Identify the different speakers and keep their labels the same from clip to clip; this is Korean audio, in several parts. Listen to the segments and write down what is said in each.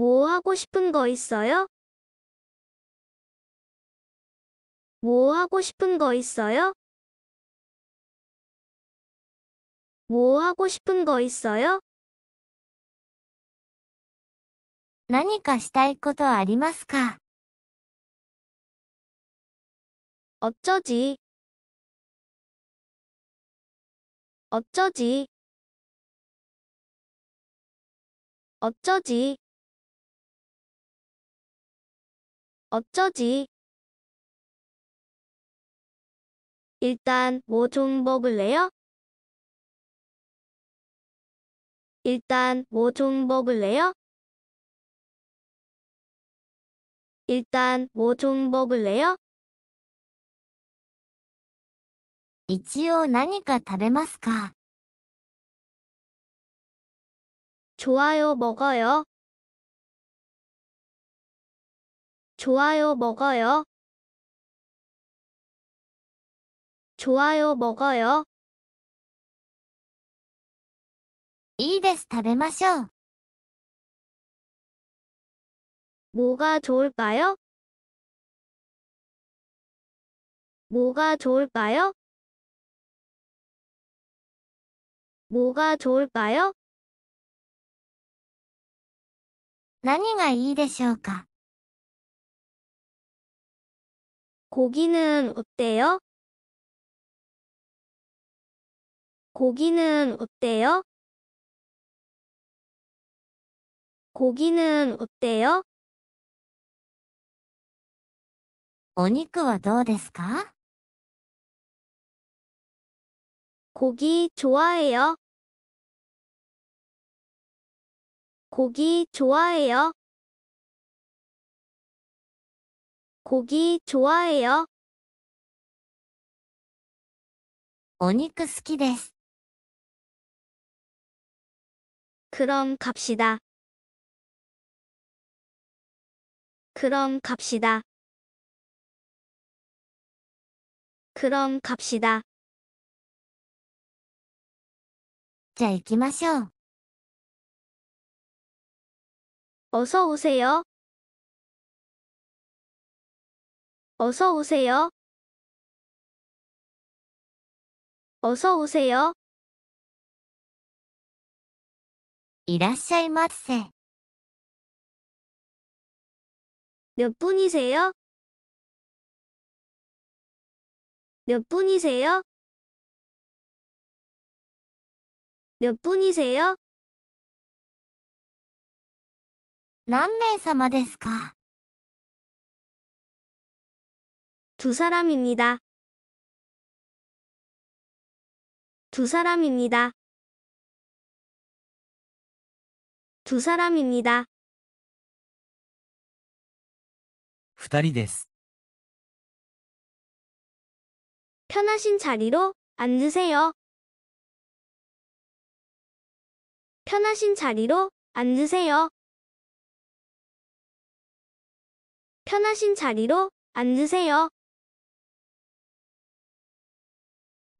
Speaker 1: 뭐 하고 싶은 거 있어요? 뭐 하고 싶은 거 있어요? 뭐 하고 싶은 거 있어요? 何かしたいことありますか 어쩌지? 어쩌지? 어쩌지? 어쩌지? 일단 뭐 좀 먹을래요? 일단 뭐 좀 먹을래요? 일단 뭐 좀 먹을래요? 一応何か食べますか 좋아요 먹어요. 좋아요 먹어요. 좋아요 먹어요. いいです、食べましょう。 뭐가 좋을까요? 뭐가 좋을까요? 뭐가 좋을까요? 何がいいでしょうか 고기는 어때요? 고기는 어때요? 고기는 어때요? お肉はどうですか 고기 좋아해요. 고기 좋아해요. 고기 좋아해요? 니肉 스키데스. 그럼 갑시다. 그럼 갑시다. 그럼 갑시다. 자, ゃあ行きましょう 어서 오세요. 어서오세요어서오세요いらっしゃいませ。몇분이세요몇분이세요몇분이세요何名様ですか두 사람입니다. 두 사람입니다. 두 사람입니다. 二人です。 편하신 자리로 앉으세요. 편하신 자리로 앉으세요. 편하신 자리로 앉으세요.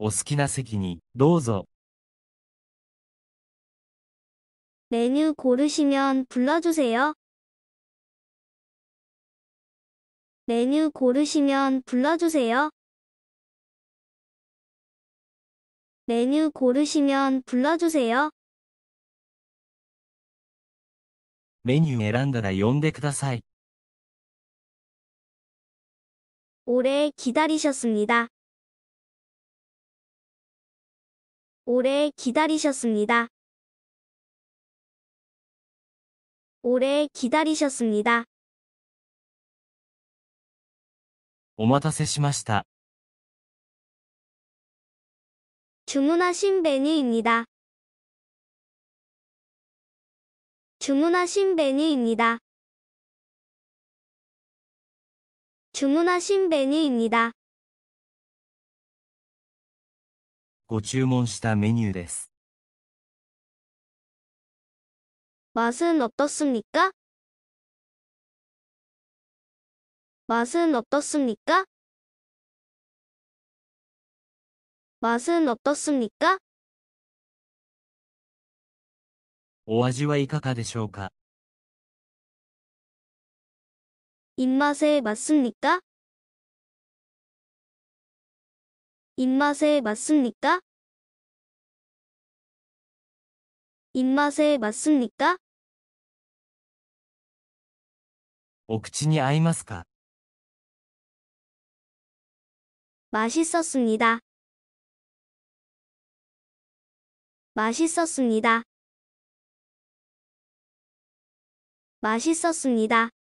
Speaker 1: お好きな席にどうぞ。 메뉴 고르시면 불러주세요. 메뉴 고르시면 불러주세요. 메뉴 고르시면 불러주세요. 메뉴 選んだら呼んでください. 오래 기다리셨습니다. 오래 기다리셨습니다. 오래 기다리셨습니다. お待たせしました。 주문하신 메뉴입니다. 주문하신 메뉴입니다. 주문하신 메뉴입니다. ご注文したメニューです。マスのとすみかマスのとすみかマスのとすみかお味はいかがでしょうかいませばすみか입맛에맞습니까입맛에맞습니까お口に合いますか맛있었습니다맛있었습니다맛있었습니다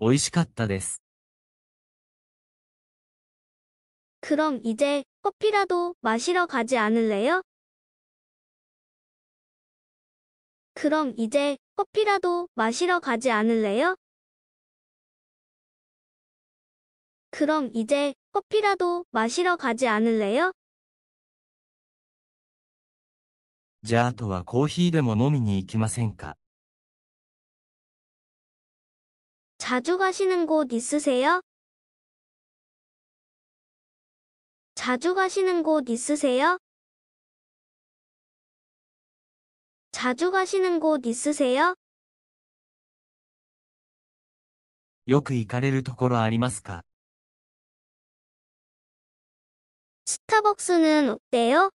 Speaker 1: 美味しかったです。 그럼 이제 커피라도 마시러 가지 않을래요? 그럼 이제 커피라도 마시러 가지 않을래요? 그럼 이제 커피라도 마시러 가지 않을래요? じゃああとはでも飲みに行きませんか 자주 가시는 곳 있으세요? 자주 가시는 곳 있으세요? 자주 가시는 곳 있으세요? よく行かれるところありますか 스타벅스는 어때요?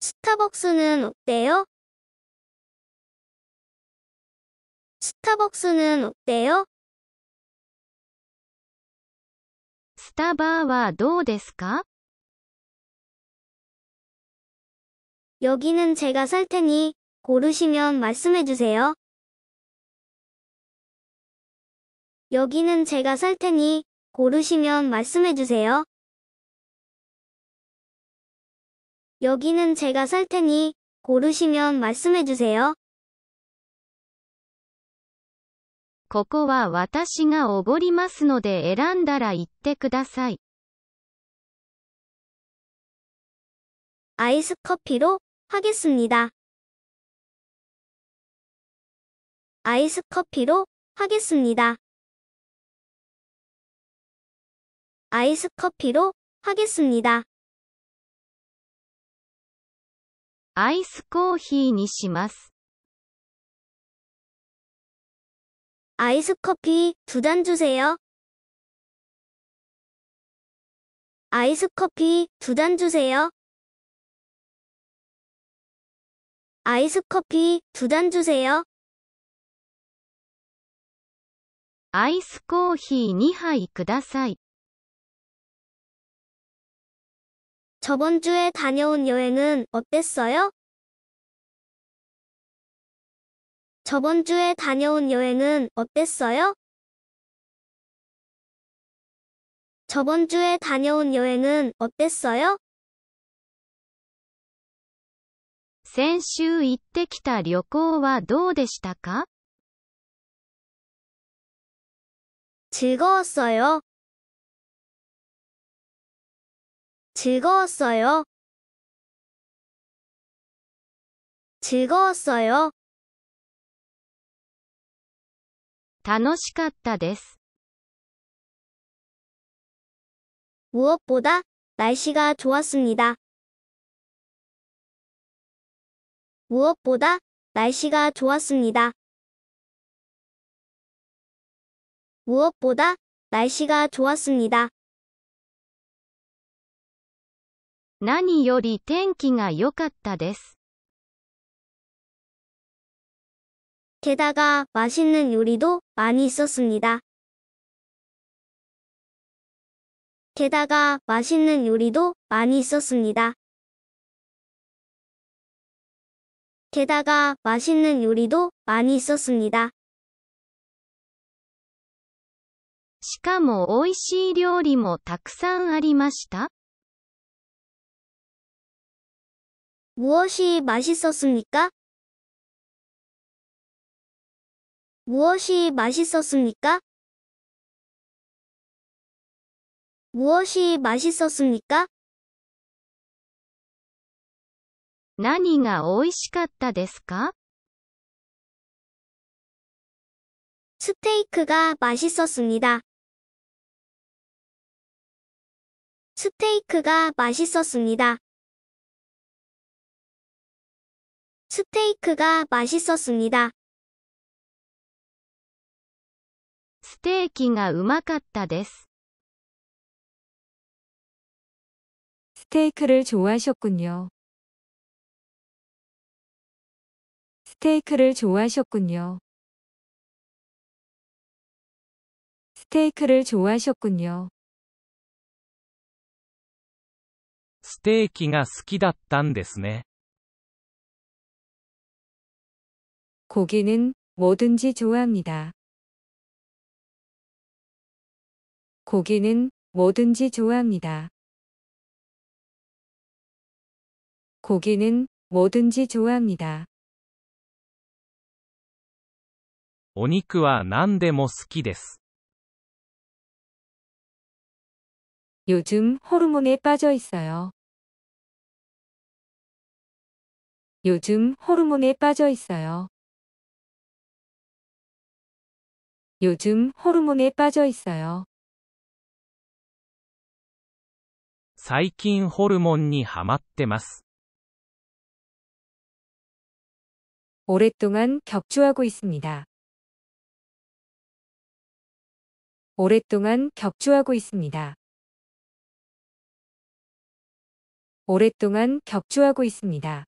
Speaker 1: 스타벅스는 어때요? 스타벅스는 어때요? タバーはどうですか 여기는 제가 살 테니 고르시면 말씀해 주세요. 여기는 제가 살 테니 고르시면 말씀해 주세요. 여기는 제가 살 테니 고르시면 말씀해 주세요. ここは私がおごりますので選んだら言ってください。アイス커피로하겠습니 다。 アイス커피로하겠습니 다。 アイス커피로하겠습니 다。 アイスコーヒーにします。 아이스 커피 두 잔 주세요. 아이스 커피 두 잔 주세요. 아이스 커피 두 잔 주세요. アイスコー2杯ください 저번 주에 다녀온 여행은 어땠어요? 저번 주에 다녀온 여행은 어땠어요? 저번 주에 다녀온 여행은 어땠어요? 先週行ってきた旅行はどうでしたか 즐거웠어요. 즐거웠어요. 즐거웠어요. 楽しかったです。무엇보다날씨가좋았습니 다。 무엇보다날씨가좋았습니다무엇보다날씨가좋았습니다何より天気が良かったです。 게다가 맛있는 요리도 많이 있었습니다. 게다가 맛있는 요리도 많이 있었습니다. 게다가 맛있는 요리도 많이 있었습니다. しかも美味しい料理もたくさんありました。 무엇이 맛있었습니까? 무엇이 맛있었습니까? 무엇이 맛있었습니까? 何が美味しかったで 스테이크가 맛있었습니다. 스테이크가 맛있었습니다. 스테이크가 맛있었습니다. ステーキがうまかったです。ステーキ를좋아하셨군요。 ステーキ를좋아하셨군요。 ステーキ를좋아하셨군요。ステーキが好きだったんですね。 고기는 뭐든지 좋아합니다. 고기는 뭐든지 좋아합니다. 고기는 뭐든지 좋아합니다. お肉は何でも好きです。 요즘 호르몬에 빠져 있어요. 요즘 호르몬에 빠져 있어요. 요즘 호르몬에 빠져 있어요. 最近ホルモンにハマってます。 오랫동안 격주하고 있습니다. 오랫동안 격주하고 있습니다. 오랫동안 격주하고 있습니다.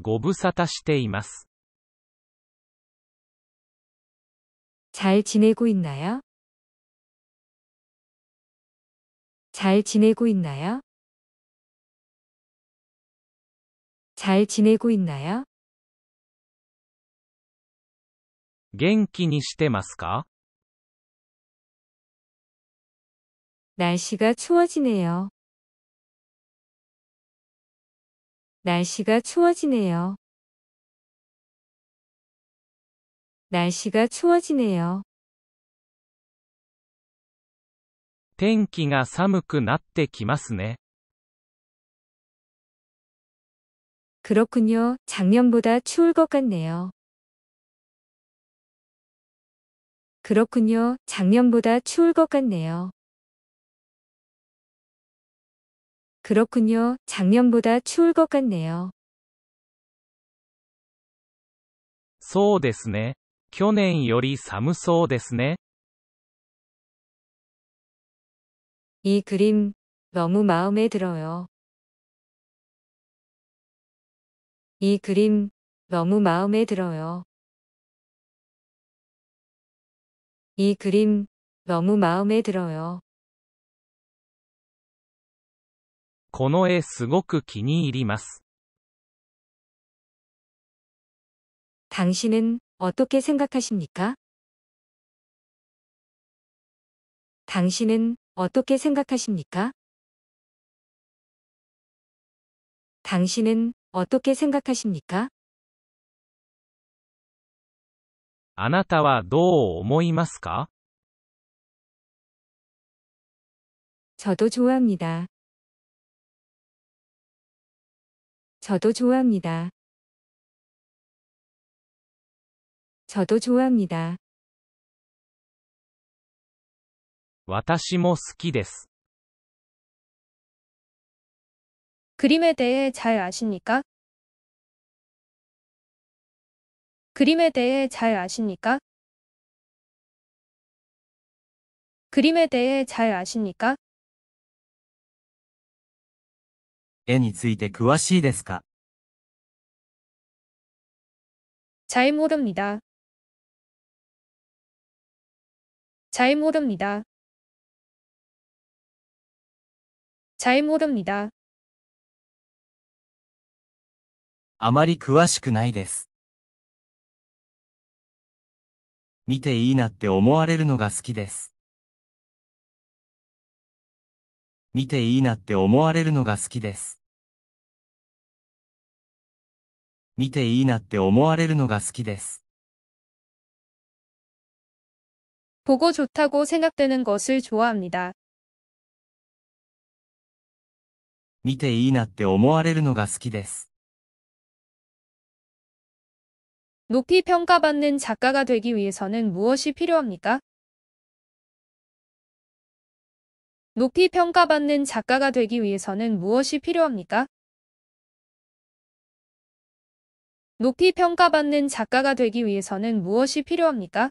Speaker 1: ご無沙汰しています。잘 지내고 있나요? 잘 지내고 있나요? 잘 지내고 있나요? 元気にしてますか 날씨가 추워지네요. 날씨가 추워지네요. 날씨가 추워지네요. 天気が寒くなってきますね。그렇군 요。 작년보다추울것같네 요。 그렇군요작년보다추울것같네요그렇군요작년보다추울것같네요
Speaker 2: そうですね。去年より寒そうですね。
Speaker 1: 이 그림 너무 마음에 들어요. 이 그림 너무 마음에 들어요. 이 그림 너무 마음에 들어요. この絵すごく気に入ります. 당신은 어떻게 생각하십니까? 당신은 어떻게 생각하십니까? 당신은 어떻게 생각하십니까? あなたはどう思いますか 저도 좋아합니다. 저도 좋아합니다. 저도 좋아합니다. 私も好きです。 그림에 대해 잘 아십니까? 그림에 대해 잘 아십니까? 그림에 대해 잘 아십니까? 絵について詳しいですか?잘 모릅니다. 잘 모릅니다. 잘 모릅니다. あまり詳しくないです。見ていいなって思われるのが好きです。見ていいなって思われるのが好きです。見ていいなって思われるのが好きです。보고좋다고생각되는것을좋아합니다. 見ていいなって思われるのが好きです。 높이 평가받는 작가가 되기 위해서는 무엇이 필요합니까? 높이 평가받는 작가가 되기 위해서는 무엇이 필요합니까? 높이 평가받는 작가가 되기 위해서는 무엇이 필요합니까?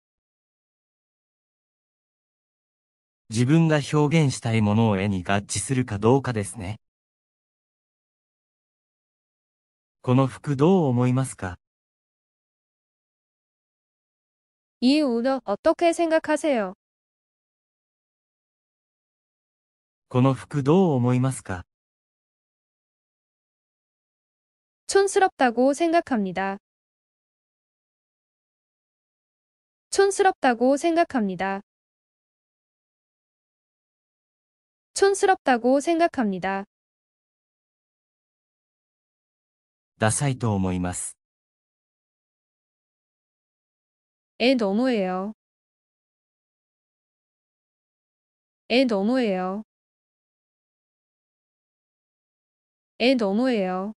Speaker 1: 自分が表現したいものを絵に合致するかどうかですね。この服どう思いますか이우도어떻게생각하세요この服どう思いますか촌스럽다고생각합니다촌스럽다고생각합니다 촌스럽다고 생각합니다. ダサいと思います。에 너무해요. 에 너무해요. 에 너무해요.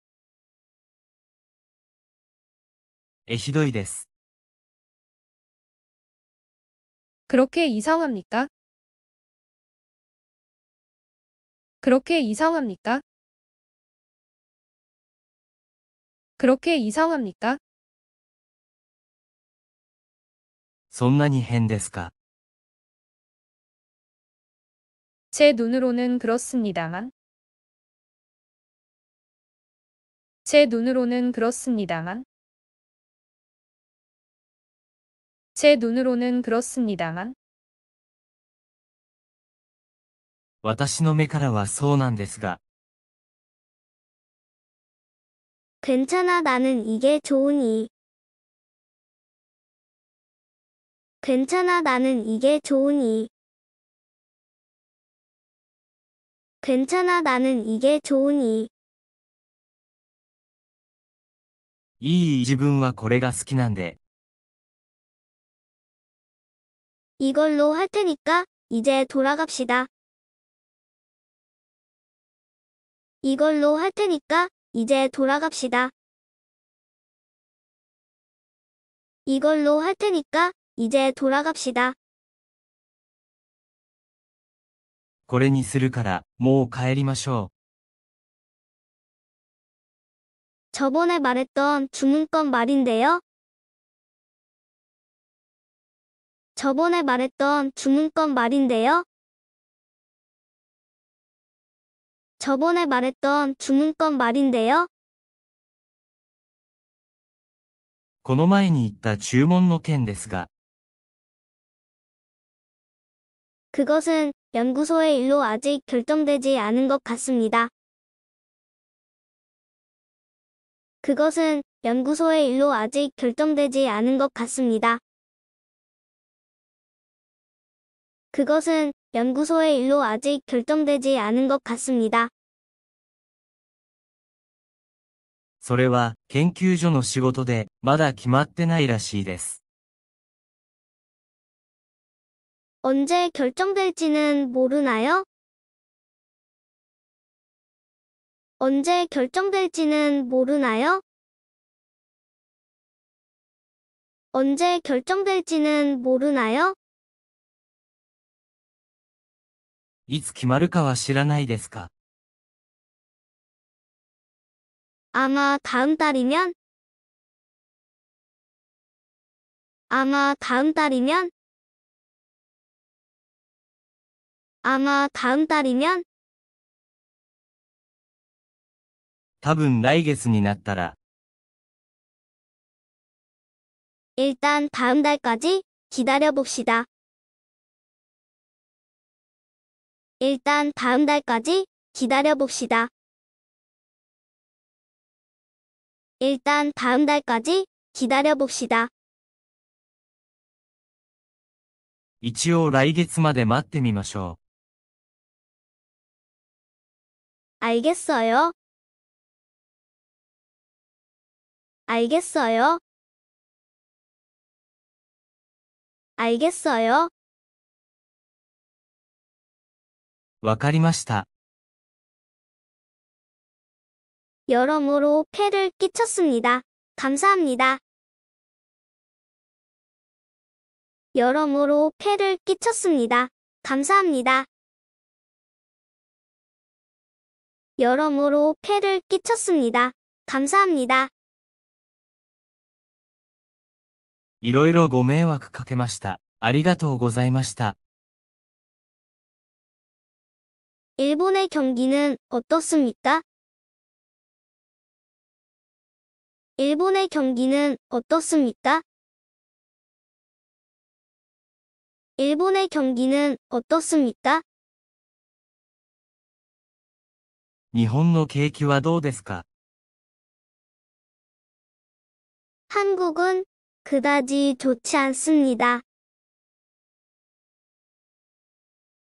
Speaker 1: えひどいです。 그렇게 이상합니까? 그렇게 이상합니까? 그렇게 이상합니까? そんなに変ですか?제 눈으로는 그렇습니다만 제 눈으로는 그렇습니다만 제 눈으로는 그렇습니다만 私の目からはそうなんですが。 괜찮아 나는 이게 좋으니. 괜찮아 나는 이게 좋으니. 괜찮아 나는 이게 좋으니. 이 지분은 これが好きなんで. 이걸로 할 테니까 이제 돌아갑시다. 이걸로 할 테니까 이제 돌아갑시다. 이걸로 할 테니까 이제 돌아갑시다. これにするからもう帰りましょう。 뭐 저번에 말했던 주문권 말인데요. 저번에 말했던 주문권 말인데요. 저번에 말했던 주문권 말인데요. この前に言った注文の件ですが、 그것은 연구소의 일로 아직 결정되지 않은 것 같습니다. 그것은 연구소의 일로 아직 결정되지 않은 것 같습니다. 그것은 연구소의 일로 아직 결정되지 않은 것 같습니다. それは研究所の仕事でまだ決まってないらしいです。 언제 결정될지는 모르나요? 언제 결정될지는 모르나요? 언제 결정될지는 모르나요? いつ決まるかは知らないですか 아마 다음 달이면? 아마 다음 달이면? 아마 다음 달이면? 多分来月になったら 일단 다음 달까지 기다려봅시다. 일단 다음 달까지 기다려봅시다. 일단 다음 달까지 기다려봅시다. 一応来月まで待ってみましょ 알겠어요. 알겠어요. 알겠어요. わかりました。여러모로폐를끼쳤습니다감사합니다여러모로폐를끼쳤습니다감사합니다여러모로폐를끼쳤습니다감사합니다いろいろご迷惑かけました。ありがとうございました。 일본의 경기는 어떻습니까? 일본의 경기는 어떻습니까? 일본의 경기는 어떻습니까? 日本の景気はどうですか? 한국은 그다지 좋지 않습니다.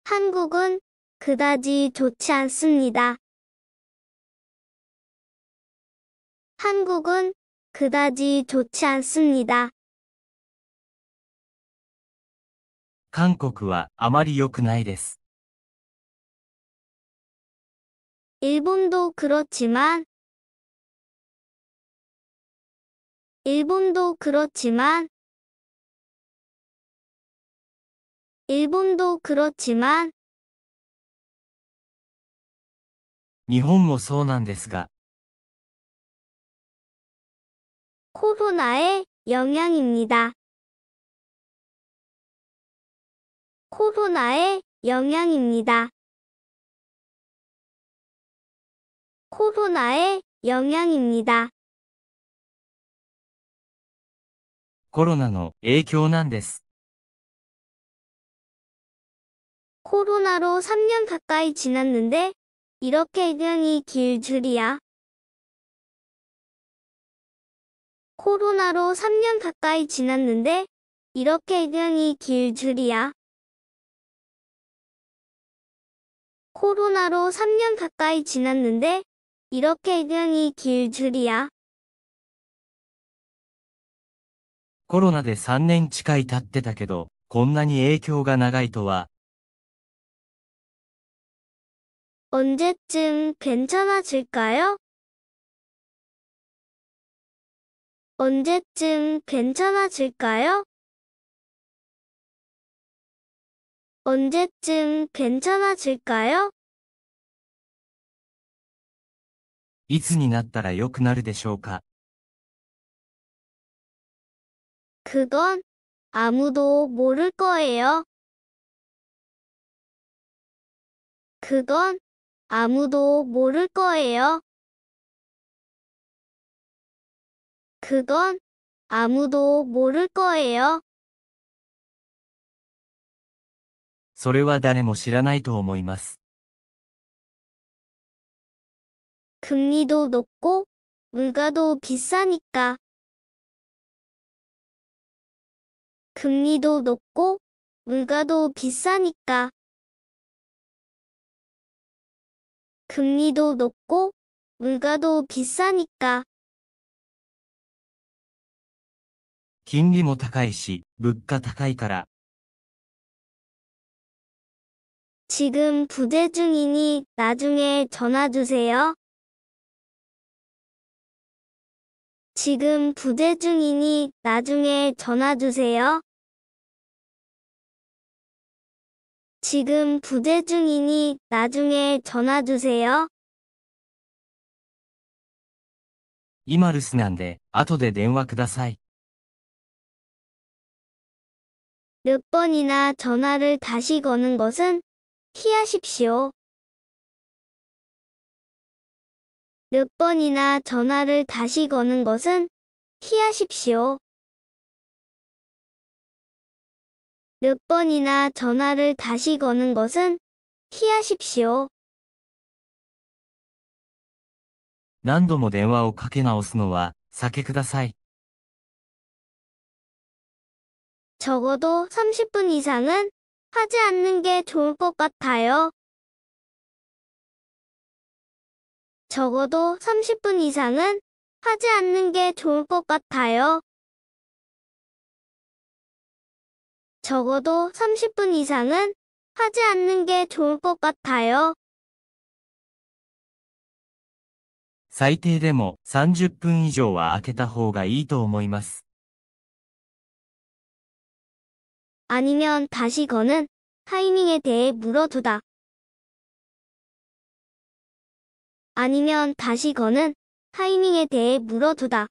Speaker 1: 한국은 그다지 좋지 않습니다. 한국은 그다지 좋지 않습니다. 韓国はあまり良くないです。 일본도 그렇지만 일본도 그렇지만 일본도 그렇지만 日本もそうなんですが。 코로나의 영향입니다. 코로나의 영향입니다. 코로나의 영향입니다. 코로나의 影響なんです. 코로나로 3년 가까이 지났는데 이렇게 의이길 줄이야. 코로나로 3년 가까이 지났는데 이렇게 의이길 줄이야. 코로나로 3년 가까이 지났는데 이렇게 의이길 줄이야. コロナで3年近い経ってたけど、こんなに影響が長いとは 언제쯤 괜찮아질까요? 언제쯤 괜찮아질까요? 언제쯤 괜찮아질까요? いつになったら良くなるでしょうか 그건 아무도 모를 거예요. 그건 아무도 모를 거예요. 그건 아무도 모를 거예요.
Speaker 2: それは誰も知らないと思います。
Speaker 1: 금리도 높고 물가도 비싸니까. 금리도 높고 물가도 비싸니까. 금리도 높고 물가도 비싸니까. 金利も高いし、物価高いから。 지금 부재 중이니 나중에 전화 주세요. 지금 부재 중이니 나중에 전화 주세요. 지금 부재 중이니 나중에 전화 주세요. 今留守なんで、後で電話ください。몇 번이나 전화를 다시 거는 것은 피하십시오. 몇 번이나 전화를 다시 거는 것은 피하십시오. 몇 번이나 전화를 다시 거는 것은 피하십시오. 何度も電話をかけ直すのは避けください。 적어도 30분 이상은 하지 않는 게 좋을 것 같아요. 적어도 30분 이상은 하지 않는 게 좋을 것 같아요. 적어도 30분 이상은 하지 않는 게 좋을 것 같아요. 最低でも30分以上は開けた方がいいと思います。 아니면 다시 거는 타이밍에 대해 물어두다. 아니면 다시 거는 타이밍에 대해 물어두다.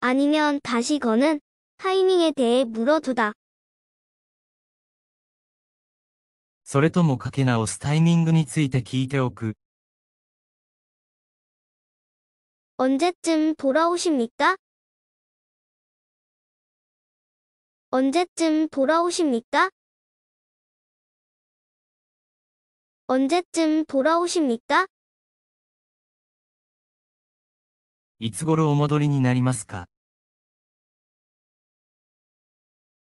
Speaker 1: 아니면 다시 거는 타이밍에대해물어두다それともかけ直すタイミングについて聞いておく。언제쯤돌아오십니까언제쯤돌아오십니까언제쯤돌아오십니까いつ頃お戻りになりますか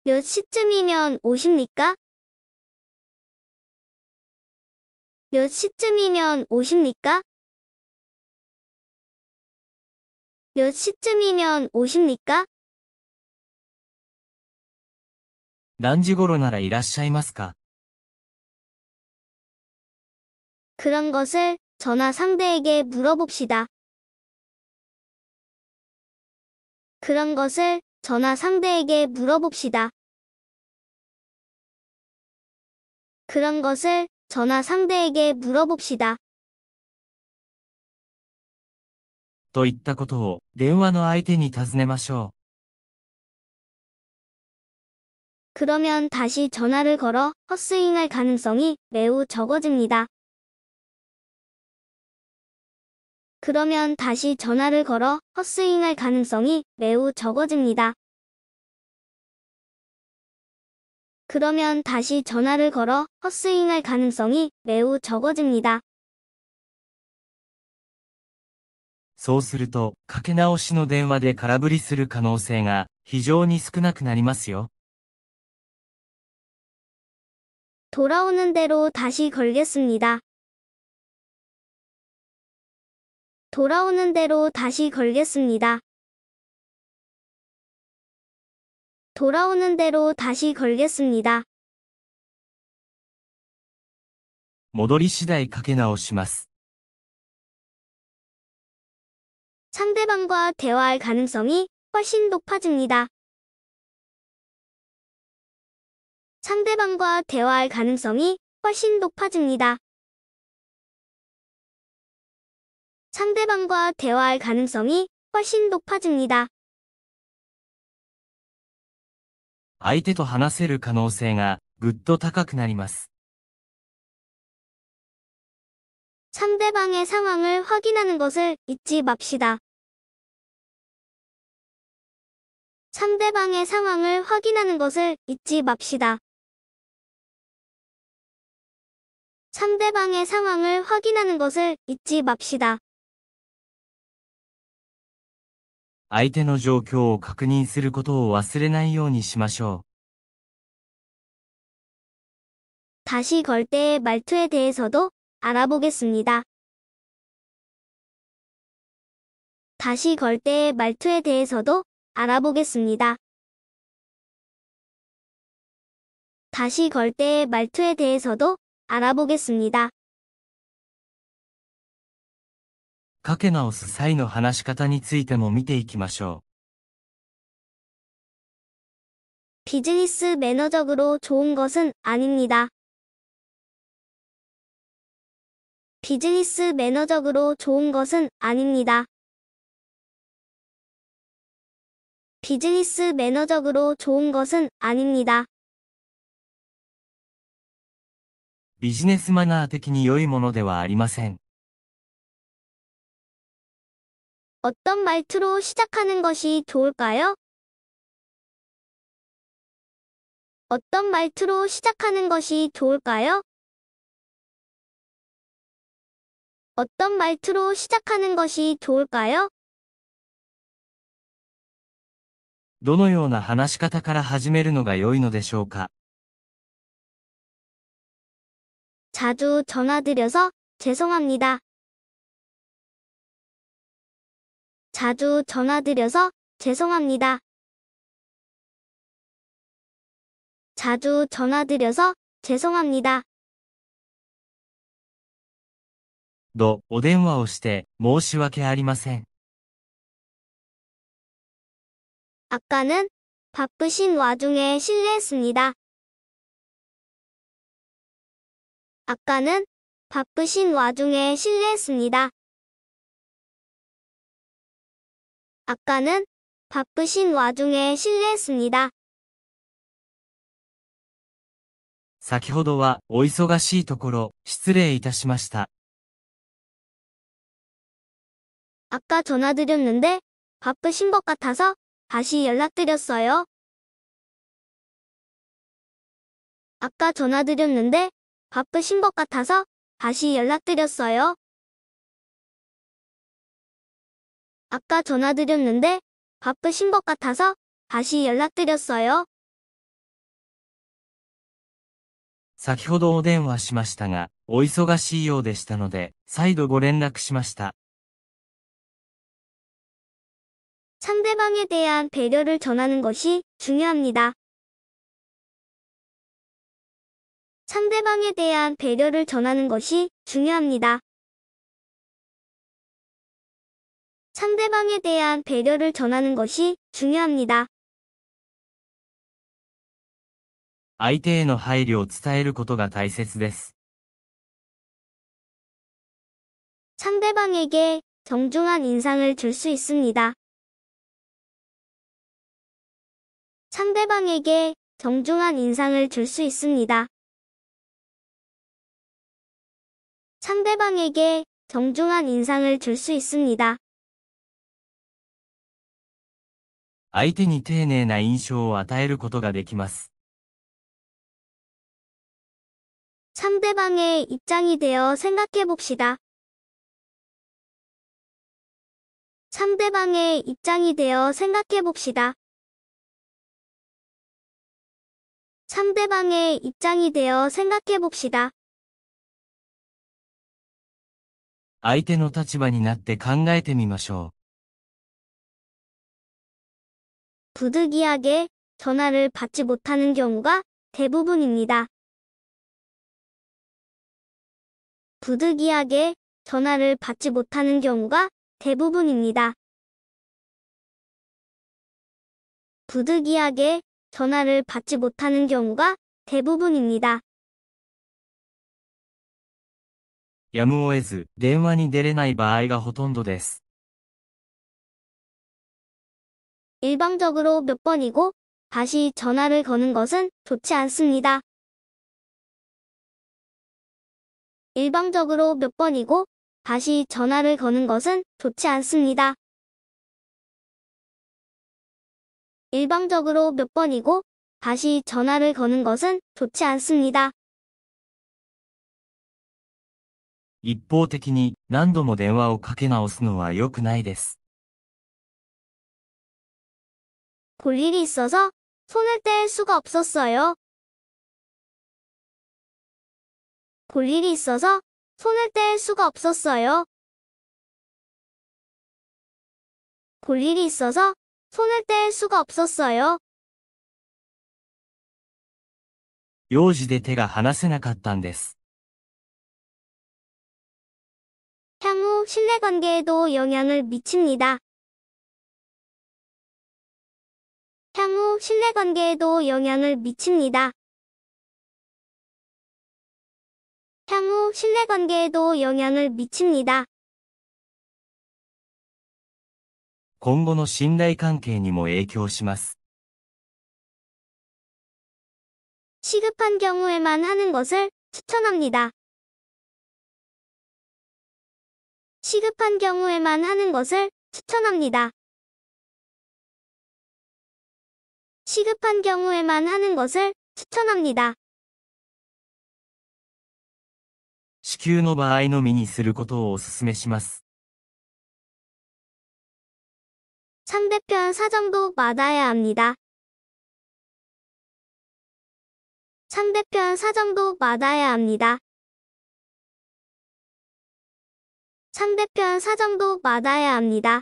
Speaker 1: 몇 시쯤이면 오십니까? 몇 시쯤이면 오십니까? 몇 시쯤이면 오십니까? 何時頃ならいらっしゃいますか 그런 것을 전화 상대에게 물어봅시다. 그런 것을 전화 상대에게 물어봅시다. 그런 것을 전화 상대에게 물어봅시다. といったことを電話の相手に尋ねましょう 그러면 다시 전화를 걸어 헛스윙할 가능성이 매우 적어집니다. 그러면 다시 전화를 걸어 헛스윙할 가능성이 매우 적어집니다. 그러면 다시 전화를 걸어 헛스윙할 가능성이 매우 적어집니다.
Speaker 2: そうすると、かけ直しの電話で空振りする可能性が非常に少なくなりますよ。
Speaker 1: 돌아오는 대로 다시 걸겠습니다. 돌아오는 대로 다시 걸겠습니다. 돌아오는 대로 다시 걸겠습니다. 戻り次第かけ直します。 상대방과 대화할 가능성이 훨씬 높아집니다. 상대방과 대화할 가능성이 훨씬 높아집니다. 상대방과 대화할 가능성이 훨씬 높아집니다.
Speaker 2: 相手と話せる可能性がぐっと高くなります。
Speaker 1: 상대방의 상황을 확인하는 것을 잊지 맙시다. 상대방의 상황을 확인하는 것을 잊지 맙시다. 상대방의 상황을 확인하는 것을 잊지 맙시다.
Speaker 2: 相手の状況を確認することを忘れないようにしましょう。
Speaker 1: 다시 걸 때의 말투에 대해서도 알아보겠습니다. 다시 걸 때의 말투에 대해서도 알아보겠습니다. 다시 걸 때의 말투에 대해서도 알아보겠습니다. かけ直す際の話し方についても見ていきましょう。ビジネスメナー적으로좋은것은아닙니 다。 ビジネスメナージネスマナー적으로좋은것은아닙니 다。 ビジネスマナー的に良いものではありません。 어떤 말투로 시작하는 것이 좋을까요? 어떤 말투로 시작하는 것이 좋을까요? 어떤 말투로 시작하는 것이 좋을까요? どのような話し方から始めるのが良いのでしょうか 자주 전화드려서 죄송합니다. 자주 전화드려서 죄송합니다. 자주 전화드려서 죄송합니다. とお電話をして申し訳ありません。 아까는 바쁘신 와중에 실례했습니다. 아까는 바쁘신 와중에 실례했습니다. 아까는 바쁘신 와중에 실례했습니다. 先ほどはお忙しいところ失礼いたしました。 아까 전화드렸는데 바쁘신 것 같아서 다시 연락드렸어요. 아까 전화드렸는데 바쁘신 것 같아서 다시 연락드렸어요. 아까 전화드렸는데 바쁘신 것 같아서 다시 연락드렸어요.
Speaker 2: 先ほどお電話しましたが、お忙しいようでしたので、再度ご連絡しました。
Speaker 1: 상대방에 대한 배려를 전하는 것이 중요합니다. 상대방에 대한 배려를 전하는 것이 중요합니다. 상대방에 대한 배려를 전하는 것이 중요합니다.
Speaker 2: 相手への配慮を伝えることが大切です。
Speaker 1: 상대방에게 정중한 인상을 줄 수 있습니다. 상대방에게 정중한 인상을 줄 수 있습니다. 상대방에게 정중한 인상을 줄 수 있습니다. 相手に丁寧な印象を与えることができます。相手方へ입장이되어생각해봅시 다。 相手方へ입장이되어생각해봅시 다。 상대방의입장이되어생각해봅시 다。 相手の立場になって考えてみましょう。 부득이하게 전화를 받지 못하는 경우가 대부분입니다. 부득이하게 전화를 받지 못하는 경우가 대부분입니다. 부득이하게 전화를 받지 못하는 경우가 대부분입니다.
Speaker 2: やむを得ず電話に出れない場合がほとんどです。
Speaker 1: 일방적으로 몇 번이고 다시 전화를 거는 것은 좋지 않습니다. 일방적으로 몇 번이고 다시 전화를 거는 것은 좋지 않습니다. 일방적으로 몇 번이고 다시 전화를 거는 것은 좋지 않습니다.
Speaker 2: 一方的に何度も電話をかけ直すのは良くないです。
Speaker 1: 볼 일이 있어서 손을 뗄 수가 없었어요. 볼 일이 있어서 손을 뗄 수가 없었어요. 볼 일이 있어서 손을 뗄 수가 없었어요. 用事で手が離せなかったんです。 향후 신뢰 관계에도 영향을 미칩니다. 향후 신뢰관계에도 영향을 미칩니다. 향후 신뢰관계에도 영향을
Speaker 2: 미칩니다.今後の信頼関係にも影響します。
Speaker 1: 시급한 경우에만 하는 것을 추천합니다. 시급한 경우에만 하는 것을 추천합니다. 시급한 경우에만 하는 것을 추천합니다. 至急の場合のみにすることをお勧めします。 300편 사정도 받아야 합니다. 300편 사정도 받아야 합니다. 300편 사정도 받아야 합니다.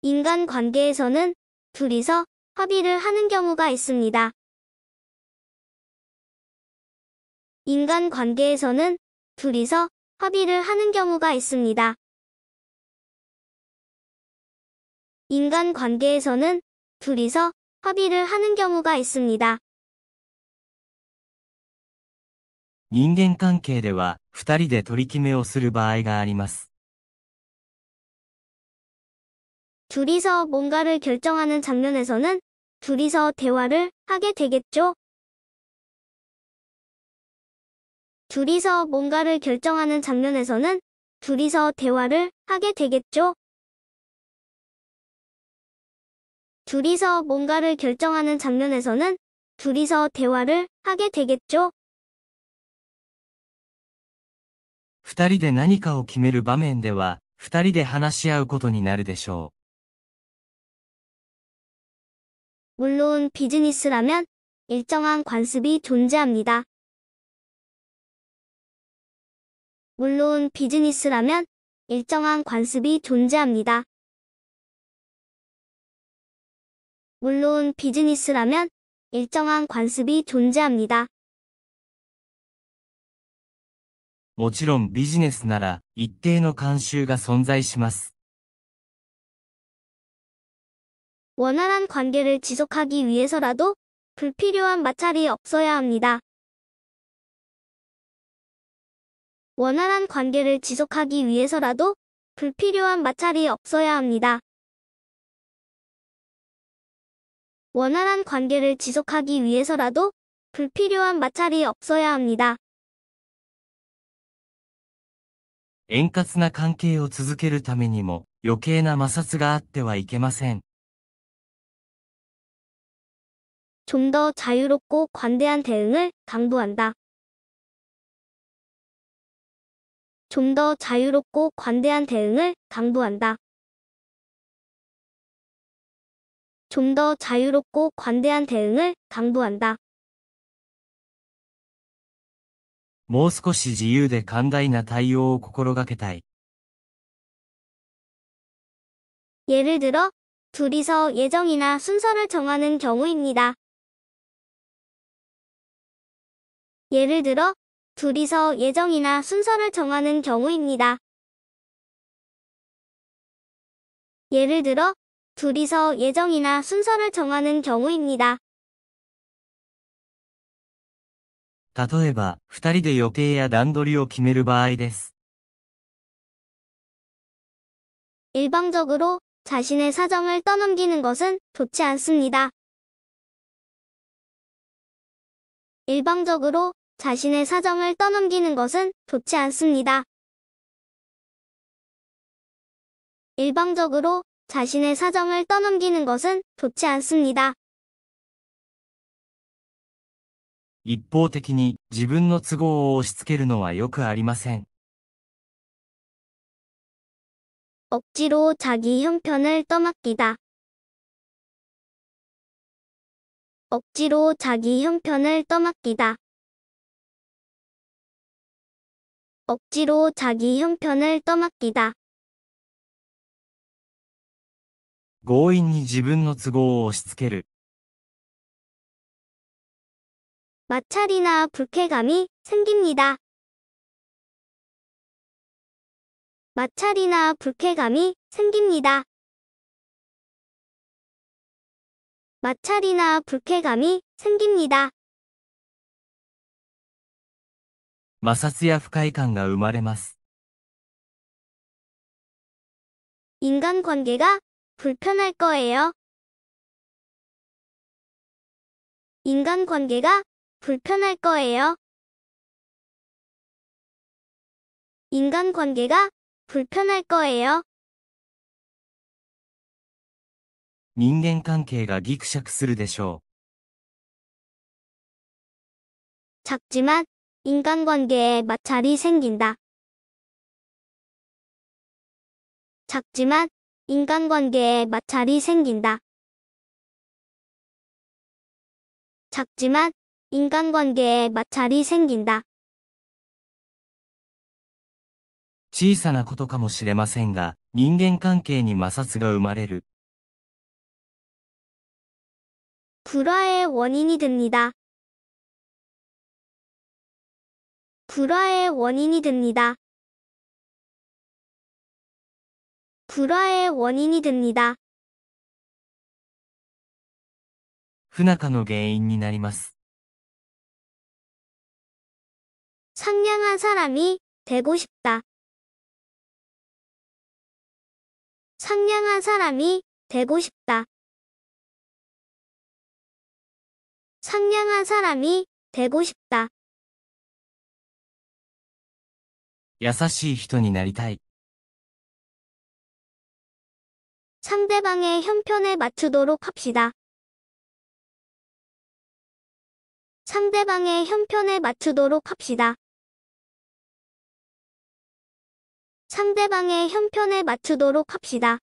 Speaker 1: 인간 관계에서는 둘이서 합의를 하는 경우가 있습니다. 인간 관계에서는 둘이서 합의를 하는 경우가 있습니다. 인간 관계에서는 둘이서 합의를 하는 경우가 있습니다.
Speaker 2: 人間関係では2人で取り決めをする場合があります。
Speaker 1: 둘이서 뭔가를 결정하는 장면에서는 둘이서 대화를 하게 되겠죠. 둘이서 뭔가를 결정하는 장면에서는 둘이서 대화를 하게 되겠죠. 둘이서 뭔가를 결정하는 장면에서는 둘이서 대화를 하게 되겠죠. 2人で何かを決める場面では2人で話し合うことになるでしょう 물론 비즈니스라면 일정한 관습이 존재합니다. 물론 비즈니스라면 일정한 관습이 존재합니다. 물론 비즈니스라면 일정한 관습이 존재합니다. もちろんビジネスなら一定の慣習が存在し 원활한 관계를 지속하기 위해서라도 불필요한 마찰이 없어야 합니다. 원활한 관계를 지속하기 위해서라도 불필요한 마찰이 없어야 합니다. 원활한 관계를 지속하기 위해서라도 불필요한 마찰이 없어야 합니다.
Speaker 2: 円滑な関係を続けるためにも余計な摩擦があってはいけません。
Speaker 1: 좀더 자유롭고 관대한 대응을 당부한다. 좀 더 자유롭고 관대한 대응을 당부한다. 좀 더 자유롭고 관대한 대응을 당부한다.
Speaker 2: も少し自由で寛大な対応を心がけたい
Speaker 1: 예를 들어, 둘이서 예정이나 순서를 정하는 경우입니다. 예를 들어 둘이서 예정이나 순서를 정하는 경우입니다. 예를 들어 둘이서 예정이나 순서를 정하는 경우입니다. 例えば、二人で予定や段取りを決める場合です。 일방적으로 자신의 사정을 떠넘기는 것은 좋지 않습니다. 일방적으로 자신의 사정을 떠넘기는 것은 좋지 않습니다. 일방적으로 자신의 사정을 떠넘기는 것은 좋지 않습니다. 一方的に自分の都合を押し付けるのはよくありません。 그 억지로 자기 형편을 떠맡기다. 억지로 자기 형편을 떠맡기다. 억지로 자기 형편을 떠맡기다. 強引に自分の都合を押し付ける。 마찰이나 불쾌감이 생깁니다. 마찰이나 불쾌감이 생깁니다. 마찰이나 불쾌감이 생깁니다. 摩擦や不快感が生まれます。 인간관계가 불편할 거예요. 인간관계가 불편할 거예요. 인간관계가 불편할 거예요. 人間関係がギクシャクするでしょう。작지만 인간관계에 마찰이 생긴다. 작지만 인간관계에 마찰이 생긴다. 작지만 인간관계에 마찰이 생긴다. 小さなことかもしれませんが、人間関係に摩擦が生まれる。불화의 원인이 됩니다. 불화의 원인이 됩니다. 불화의 원인이 됩니다. 不仲の原因になりま 상냥한 사람이 되고 싶다. 상냥한 사람이 되고 싶다. 상냥한 사람이 되고 싶다. 優しい人になりたい。 상대방의 형편에 맞추도록 합시다. 상대방의 형편에 맞추도록 합시다. 상대방의 형편에 맞추도록 합시다.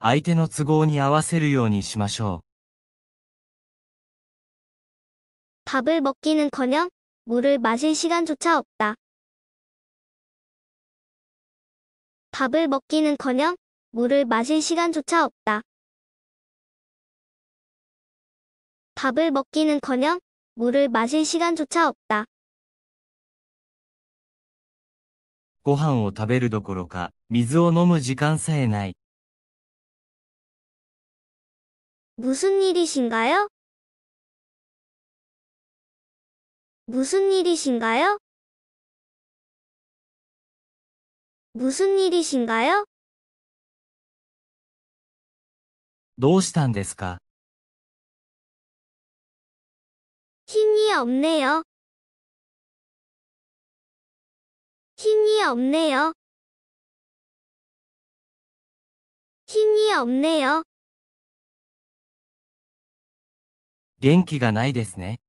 Speaker 1: 相手の都合に合わせるようにしましょう. 밥을 먹기는커녕 물을 마실 시간조차 없다. 밥을 먹기는커녕 물을 마실 시간조차 없다. 밥을 먹기는커녕 물을 마실 시간조차 없다.
Speaker 2: ご飯を食べるどころか、水を飲む時間さえない。무슨일이신가요
Speaker 1: 무슨일이신가요무슨일이신가요どうしたんですか힘이없네요힘이없네요힘이없네요元気がないですね。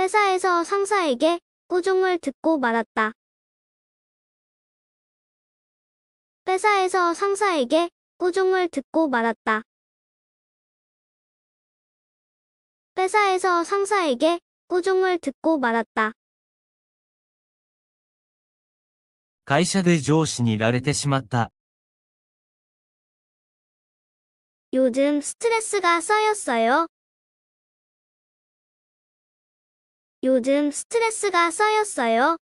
Speaker 1: 회사에서 상사에게 꾸중을 듣고 말았다. 회사에서 상사에게 꾸중을 듣고 말았다. 회사에서 상사에게 꾸중을 듣고 말았다. 会社で上司にられてしまった。 요즘 스트레스가 쌓였어요. 요즘 스트레스가 쌓였어요.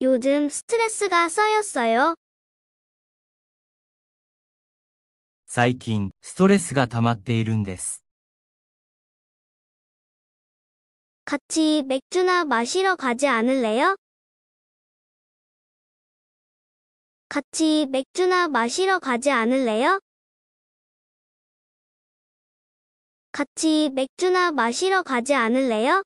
Speaker 1: 요즘 스트레스가 쌓였어요. 最近ストレスが溜まっている 같이 맥주나 마시러 가지 않을래요? 같이 맥주나 마시러 가지 않을래요? 같이 맥주나 마시러 가지 않을래요?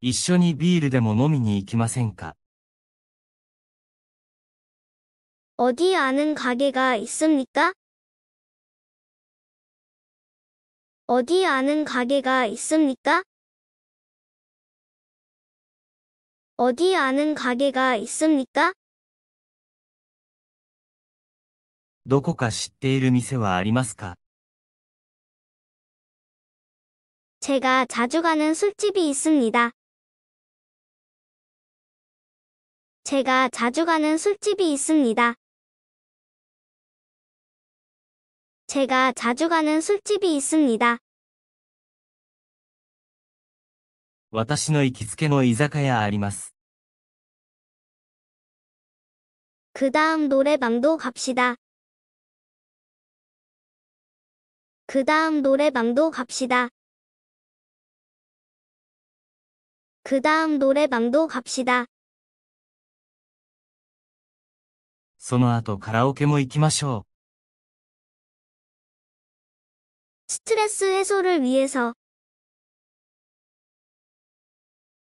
Speaker 1: 一緒にビールでも飲みに行きませ 어디 아는 가게가 있습니까? 어디 아는 가게가 있습니까? 어디 아는 가게가 있습니까? どこか知っている店はありますか 제가 자주 가는 술집이 있습니다. 제가 자주 가는 술집이 있습니다. 제가 자주 가는 술집이 있습니다. 私の行きつけの居酒屋あります。그 다음 노래방도 갑시다. 그 다음 노래방도 갑시다. 그 다음 노래방도 갑시다. その後カラオケも行きましょう。 뭐 스트레스 해소를 위해서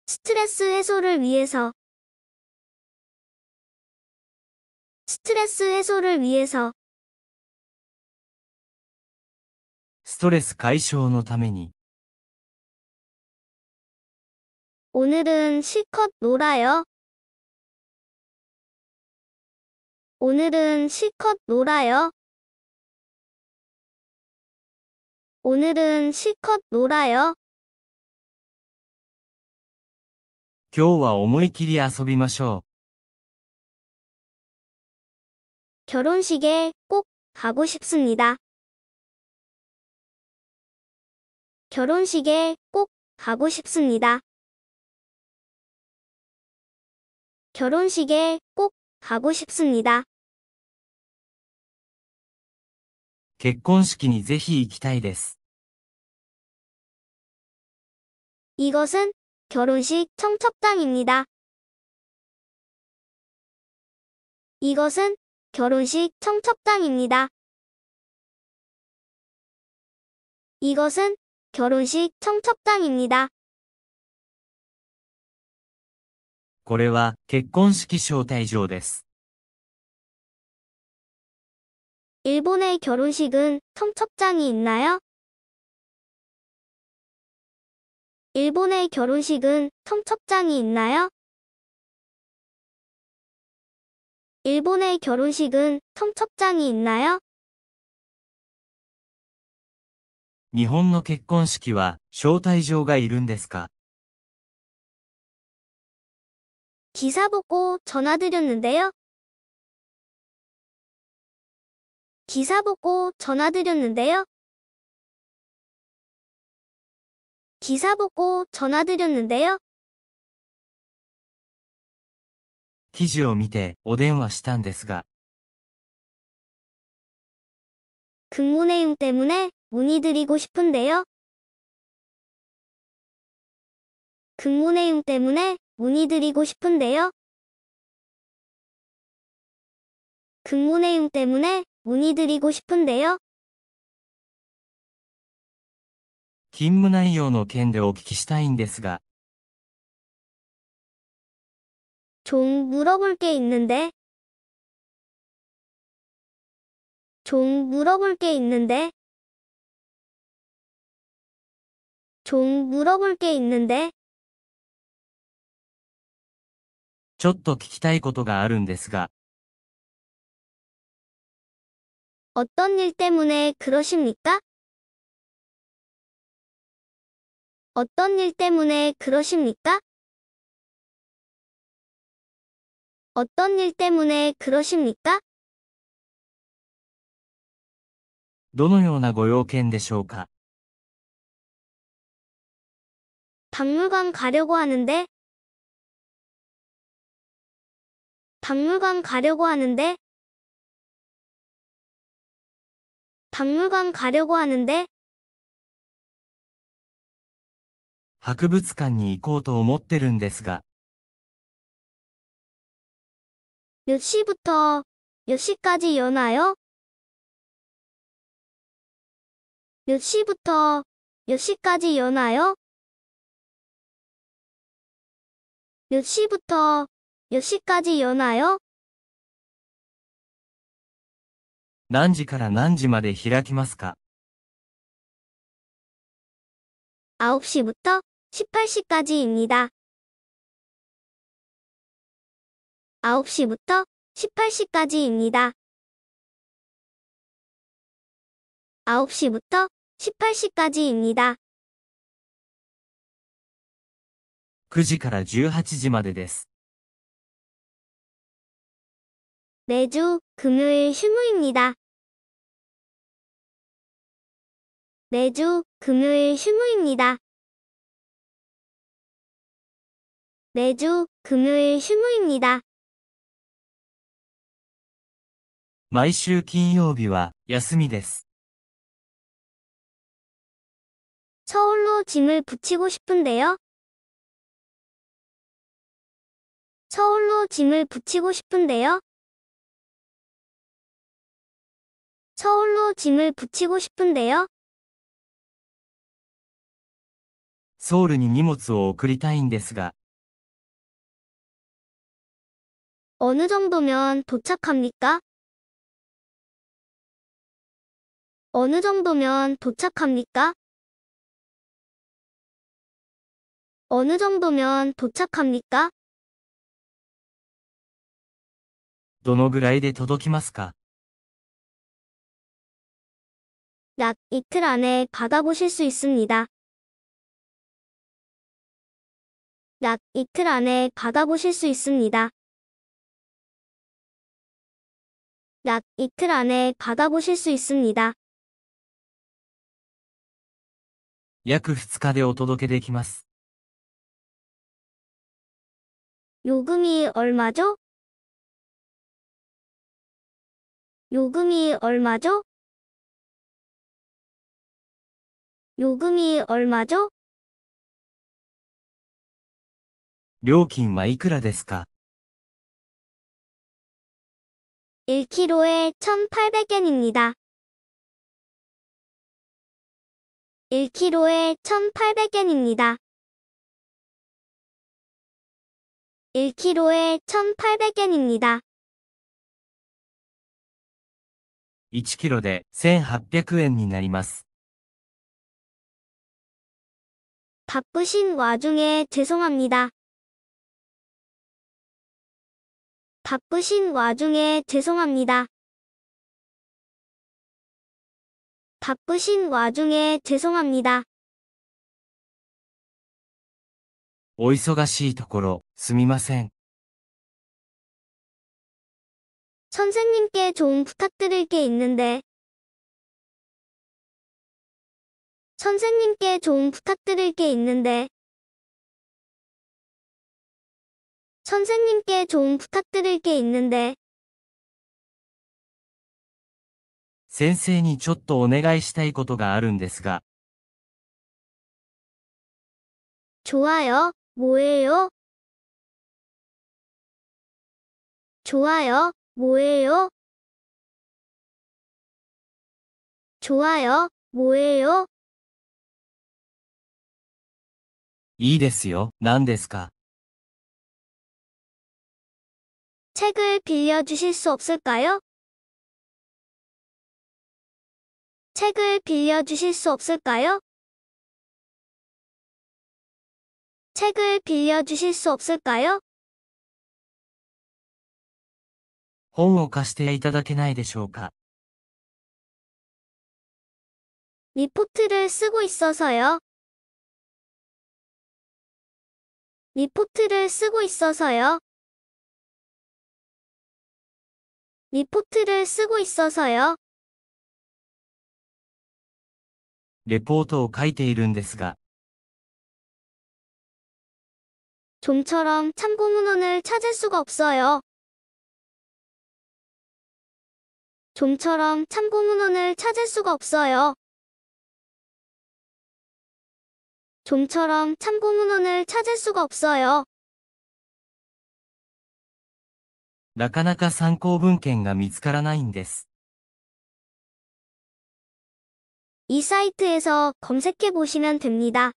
Speaker 1: 스트레스 해소를 위해서 스트레스 해소를 위해서 トレス解消のために 오늘은 실컷 놀아요. 오늘은 실컷 놀아요. 오늘은 실컷 놀아요. 今日は思い切り遊びましょう。 결혼식에 꼭 가고 싶습니다. 결혼식에 꼭 가고 싶습니다. 결혼식에 꼭 가고 싶습니다. 結婚式にぜひ行きたいです。 이것은 결혼식 청첩장입니다. 이것은 결혼식 청첩장입니다. 이것은 결혼식 청첩장입니다. これは結婚式招待状です。 일본의 결혼식은 청첩장이 있나요? 일본의 결혼식은 청첩장이 있나요? 일본의 결혼식은 청첩장이 있나요? 日本の結婚式は招待状がいるんですか기사보고전화드렸는데요기사보고전화드렸는데요기사보고전화드렸는데요記事を見てお電話したんですが。근무내용때문에 문의드리고 싶은데요. 근무내용 때문에 문의드리고 싶은데요. 근무내용 때문에 문의드리고 싶은데요. 勤務内容の件でお聞きしたいんですが。좀 물어볼 게 있는데. 좀 물어볼 게 있는데. 좀 물어볼 게 있는데. ち聞きたいことがあるんですが 어떤 일 때문에 그러십니까? 어떤 일 때문에 그러십니까? 어떤 일 때문에 그러십니까? どのようなご用件でしょうか 박물관 가려고 하는데 박물관 가려고 하는데 박물관 가려고 하는데 博物관에行고うと思ってるん몇 시부터 몇 시까지 여나요? 몇 시부터 몇 시까지 여나요? 몇 시부터 몇 시까지 여나요? 何時から何時まで開きますか 9시부터 18시까지입니다. 9시부터 18시까지입니다. 9시부터 18시까지입니다. 9時から18時までです。 그 매주 금요일 휴무입니다. 매주 금요일 휴무입니다. 매주 금요일 휴무입니다. 毎週金曜日は休みです。 서울로 짐을 붙이고 싶은데요. 서울로 짐을 붙이고 싶은데요. 서울로 짐을 붙이고 싶은데요. ソウルに荷送りたいんですが 어느 정도면 도착합니까? 어느 정도면 도착합니까? 어느 정도면 도착합니까? どのぐらいで届きますか약이틀안에받아보실수있습니다약이틀안에받아보실수있습니다약이틀안에받아보실수있습니다약2日でお届けできます요금이얼마죠 요금이 얼마죠? 요금이 얼마죠? 料金はいくらですか 1kg에 1,800엔입니다. 1kg에 1,800엔입니다. 1kg에 1,800엔입니다.
Speaker 2: 1キロで1800円になります。
Speaker 1: 바쁘신와중에죄송합니다바쁘신와중에죄송합니다바쁘신와중에죄송합니다お忙しいところ、すみません。 선생님께 좀 부탁드릴 게 있는데. 선생님께 좀 부탁드릴 게 있는데. 선생님께 좀 부탁드릴 게 있는데. 先生にちお願いしたいことがあるんですが 좋아요. 뭐예요? 좋아요. 뭐예요? 좋아요, 뭐예요? いいですよ、何ですか 책을 빌려주실 수 없을까요? 책을 빌려주실 수 없을까요? 책을 빌려주실 수 없을까요? 本を貸していただけないでしょうか。リポートを쓰고있어서 요。 リポートを쓰고있어서 요。 リポートを쓰고있어서 요。 レポートを書いているんですが。좀처럼참고문헌을찾을수가없어 요。 좀처럼 참고문헌을 찾을 수가 없어요. 좀처럼 참고문헌을 찾을 수가 없어요. なかなか参考文献が見つからないんです。이 사이트에서 검색해 보시면 됩니다.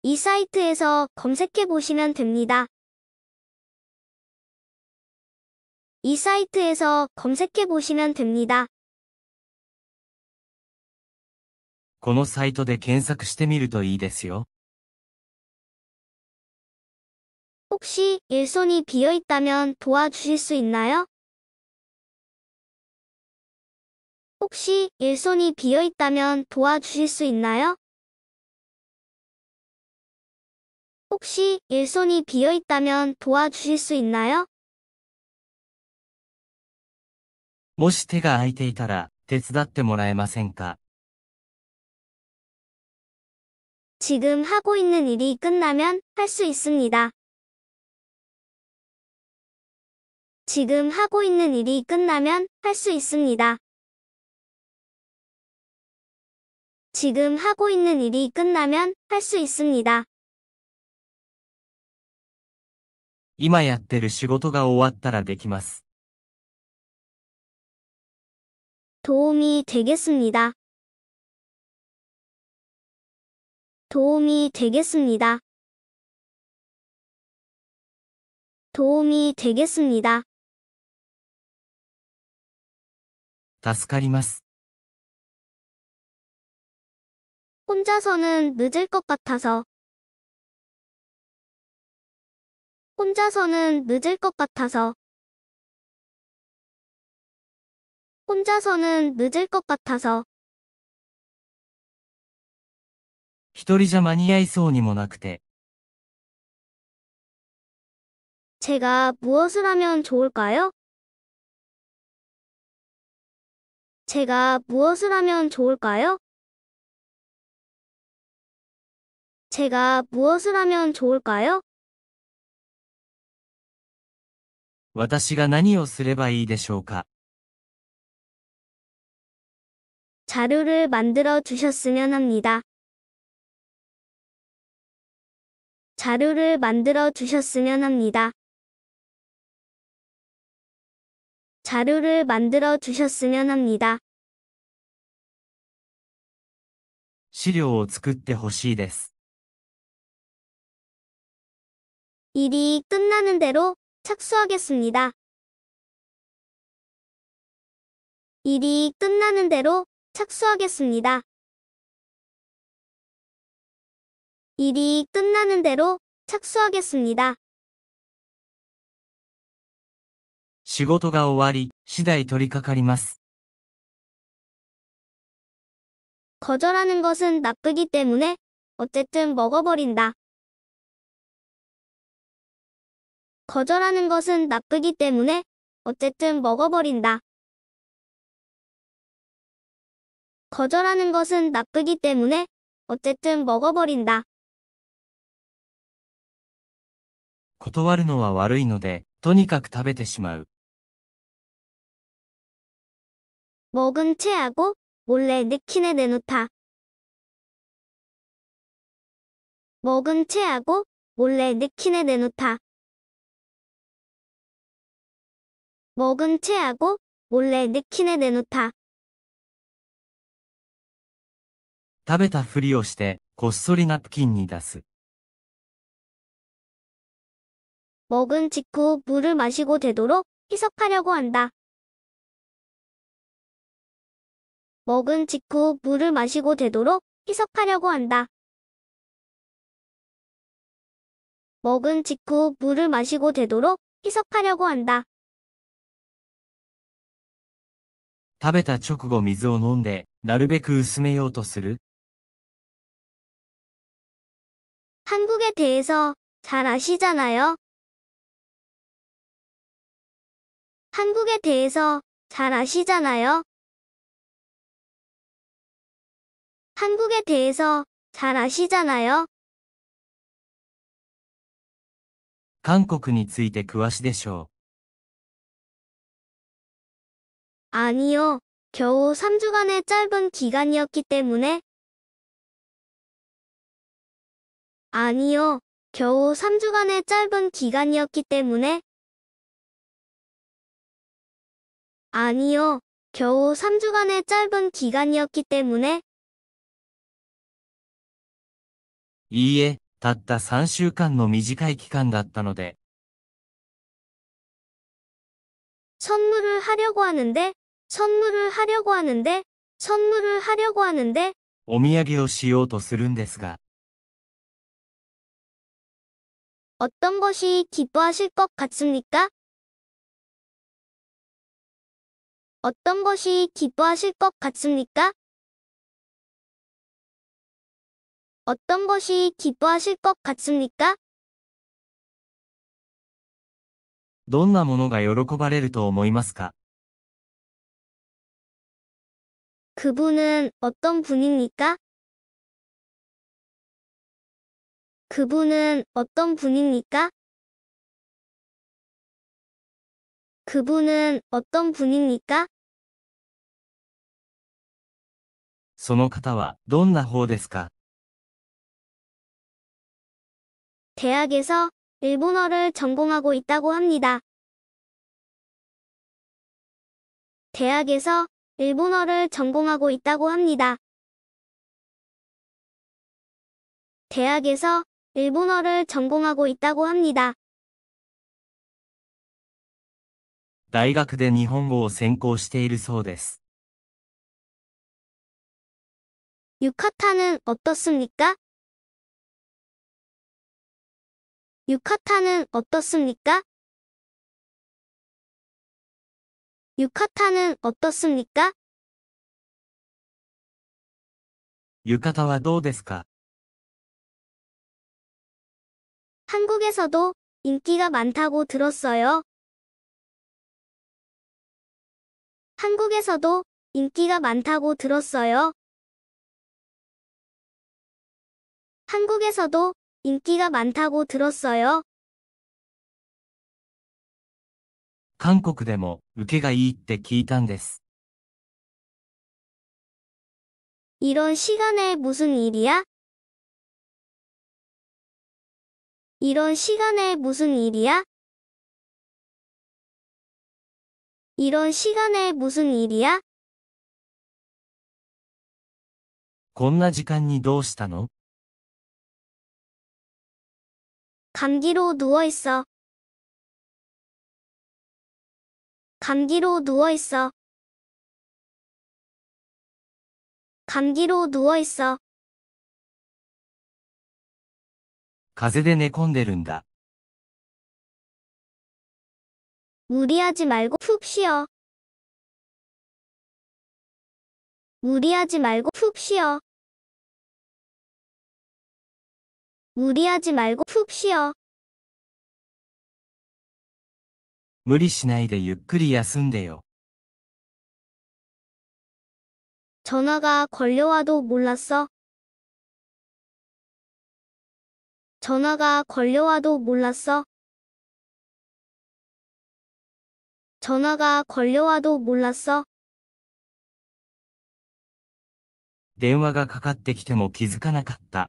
Speaker 1: 이 사이트에서 검색해 보시면 됩니다. 이 사이트에서 검색해 보시면 됩니다.
Speaker 2: このサイトで検索してみるといいですよ。
Speaker 1: 혹시 일손이 비어 있다면 도와주실 수 있나요? 혹시 일손이 비어 있다면 도와주실 수 있나요? 혹시 일손이 비어 있다면 도와주실 수 있나요?
Speaker 2: もし手が空いていたら、手伝ってもらえませんか
Speaker 1: 지금하고있는일이끝나면할수있습니다지금하고있는일이끝나면할수있습니다지금하고있는일이끝나면할수있습니다今やってる仕事が終わったらできます。 도움이 되겠습니다. 도움이 되겠습니다. 도움이 되겠습니다. 助かります。 혼자서는 늦을 것 같아서 혼자서는 늦을 것 같아서 혼자서는 늦을 것 같아서. 一人じゃ間に合いそうにもなくて、 제가 무엇을 하면 좋을까요? 제가 무엇을 하면 좋을까요? 제가 무엇을 하면 좋을까요? 私が何をすればいいでしょうか 자료를 만들어 주셨으면 합니다. 자료를 만들어 주셨으면 합니다. 자료를 만들어 주셨으면 합니다. 資料を作ってほしいです. 일이 끝나는 대로 착수하겠습니다. 일이 끝나는 대로 착수하겠습니다. 일이 끝나는 대로 착수하겠습니다. 仕事が終わり、次第取り掛かります。 거절하는 것은 나쁘기 때문에 어쨌든 먹어버린다. 거절하는 것은 나쁘기 때문에 어쨌든 먹어버린다. 거절하는 것은 나쁘기 때문에 어쨌든 먹어버린다.
Speaker 2: 断るのは悪いので、とにかく食べてしまう。
Speaker 1: 먹은 채하고 몰래 느킨에 내놓다. 먹은 채하고 몰래 느킨에 내놓다. 먹은 채하고 몰래 느킨에 내놓다.
Speaker 2: 食べたふりをして、こっそりナプキンに出す。
Speaker 1: 먹은직후물을마시고되도록희석하려고한다먹은직후물을마시고되도록희석하려고한다먹은직후물을마시고되도록희석하려고한다食べた直後水を飲んで、なるべく薄めようとする。 한국에 대해서 잘 아시잖아요. 한국에 대해서 잘 아시잖아요. 한국에 대해서 잘 아시잖아요.
Speaker 2: 한국에 대해詳しでしょう.
Speaker 1: 아니요. 겨우 3주간의 짧은 기간이었기 때문에 아니요겨우3주간의짧은기간이었기때문에아니요겨우3주간의짧은기간이었기때문에いいえ、たった3週間の短い期間だったので、선물을하려고하는데선물을하려고하는데선물을하려고하는데お土産をしようとするんですが、 어떤 것이 기뻐하실 것 같습니까? 어떤 것이 기뻐하실 것 같습니까? 어떤 것이 기뻐하실 것 같습니까? どんなものが喜ばれると思いますか 그분은 어떤 분입니까? 그분은 어떤 분입니까? 그분은 어떤 분입니까? その方はどんな方ですか 대학에서 일본어를 전공하고 있다고 합니다. 대학에서 일본어를 전공하고 있다고 합니다. 대학에서 일본어를 전공하고 있다고 합니다. 大学で日本語を専攻しているそうです。 유카타는 어떻습니까? 유카타는 어떻습니까? 유카타는 어떻습니까? 浴衣はどうですか 한국에서도 인기가 많다고 들었어요. 한국에서도 인기가 많다고 들었어요. 한국에서도 인기가 많다고 들었어요. 韓国でも受けがいいって聞いたん 이런 시간에 무슨 일이야? 이런 시간에 무슨 일이야? 이런 시간에 무슨 일이야? こんな時間にどうしたの? 감기로 누워 있어. 감기로 누워 있어. 감기로 누워 있어. 風で寝込んでるんだ。 무리하지 말고 푹 쉬어. 무리하지 말고 푹 쉬어. 무리하지 말고 푹 쉬어. 무리しないでゆっくり休んでよ 전화가 걸려와도 몰랐어. 전화가 걸려와도 몰랐어. 전화가 걸려와도 몰랐어. 電話가かかってきても気づかなかった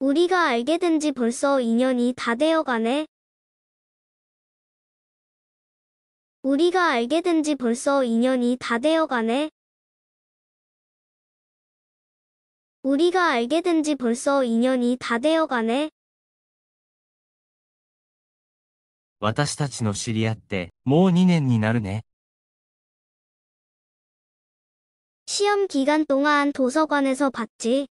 Speaker 1: 우리가 알게 된 지 벌써 2년이 다 되어가네. 우리가 알게 된 지 벌써 2년이 다 되어가네. 우리가 알게 된 지 벌써 2년이 다 되어 가네. 私たちの知り合ってもう2年になるね。 시험 기간 동안 도서관에서 봤지.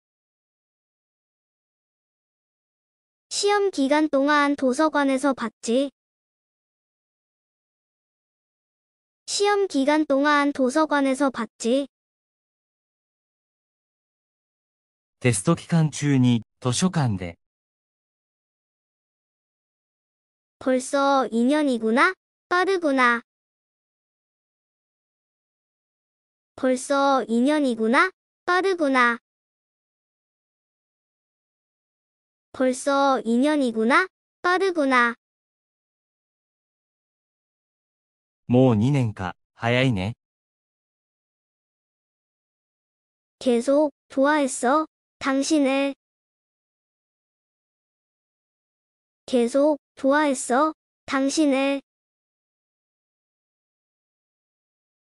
Speaker 1: 시험 기간 동안 도서관에서 봤지. 시험 기간 동안 도서관에서 봤지. テスト期間中に図書館で 벌써 2년이구나? 빠르구나. 벌써 2년이구나? 빠르구나. 벌써 2년이구나? 빠르구나. もう2年か,早いね. 뭐 계속 좋아했어. 당신을 계속 좋아했어. 당신을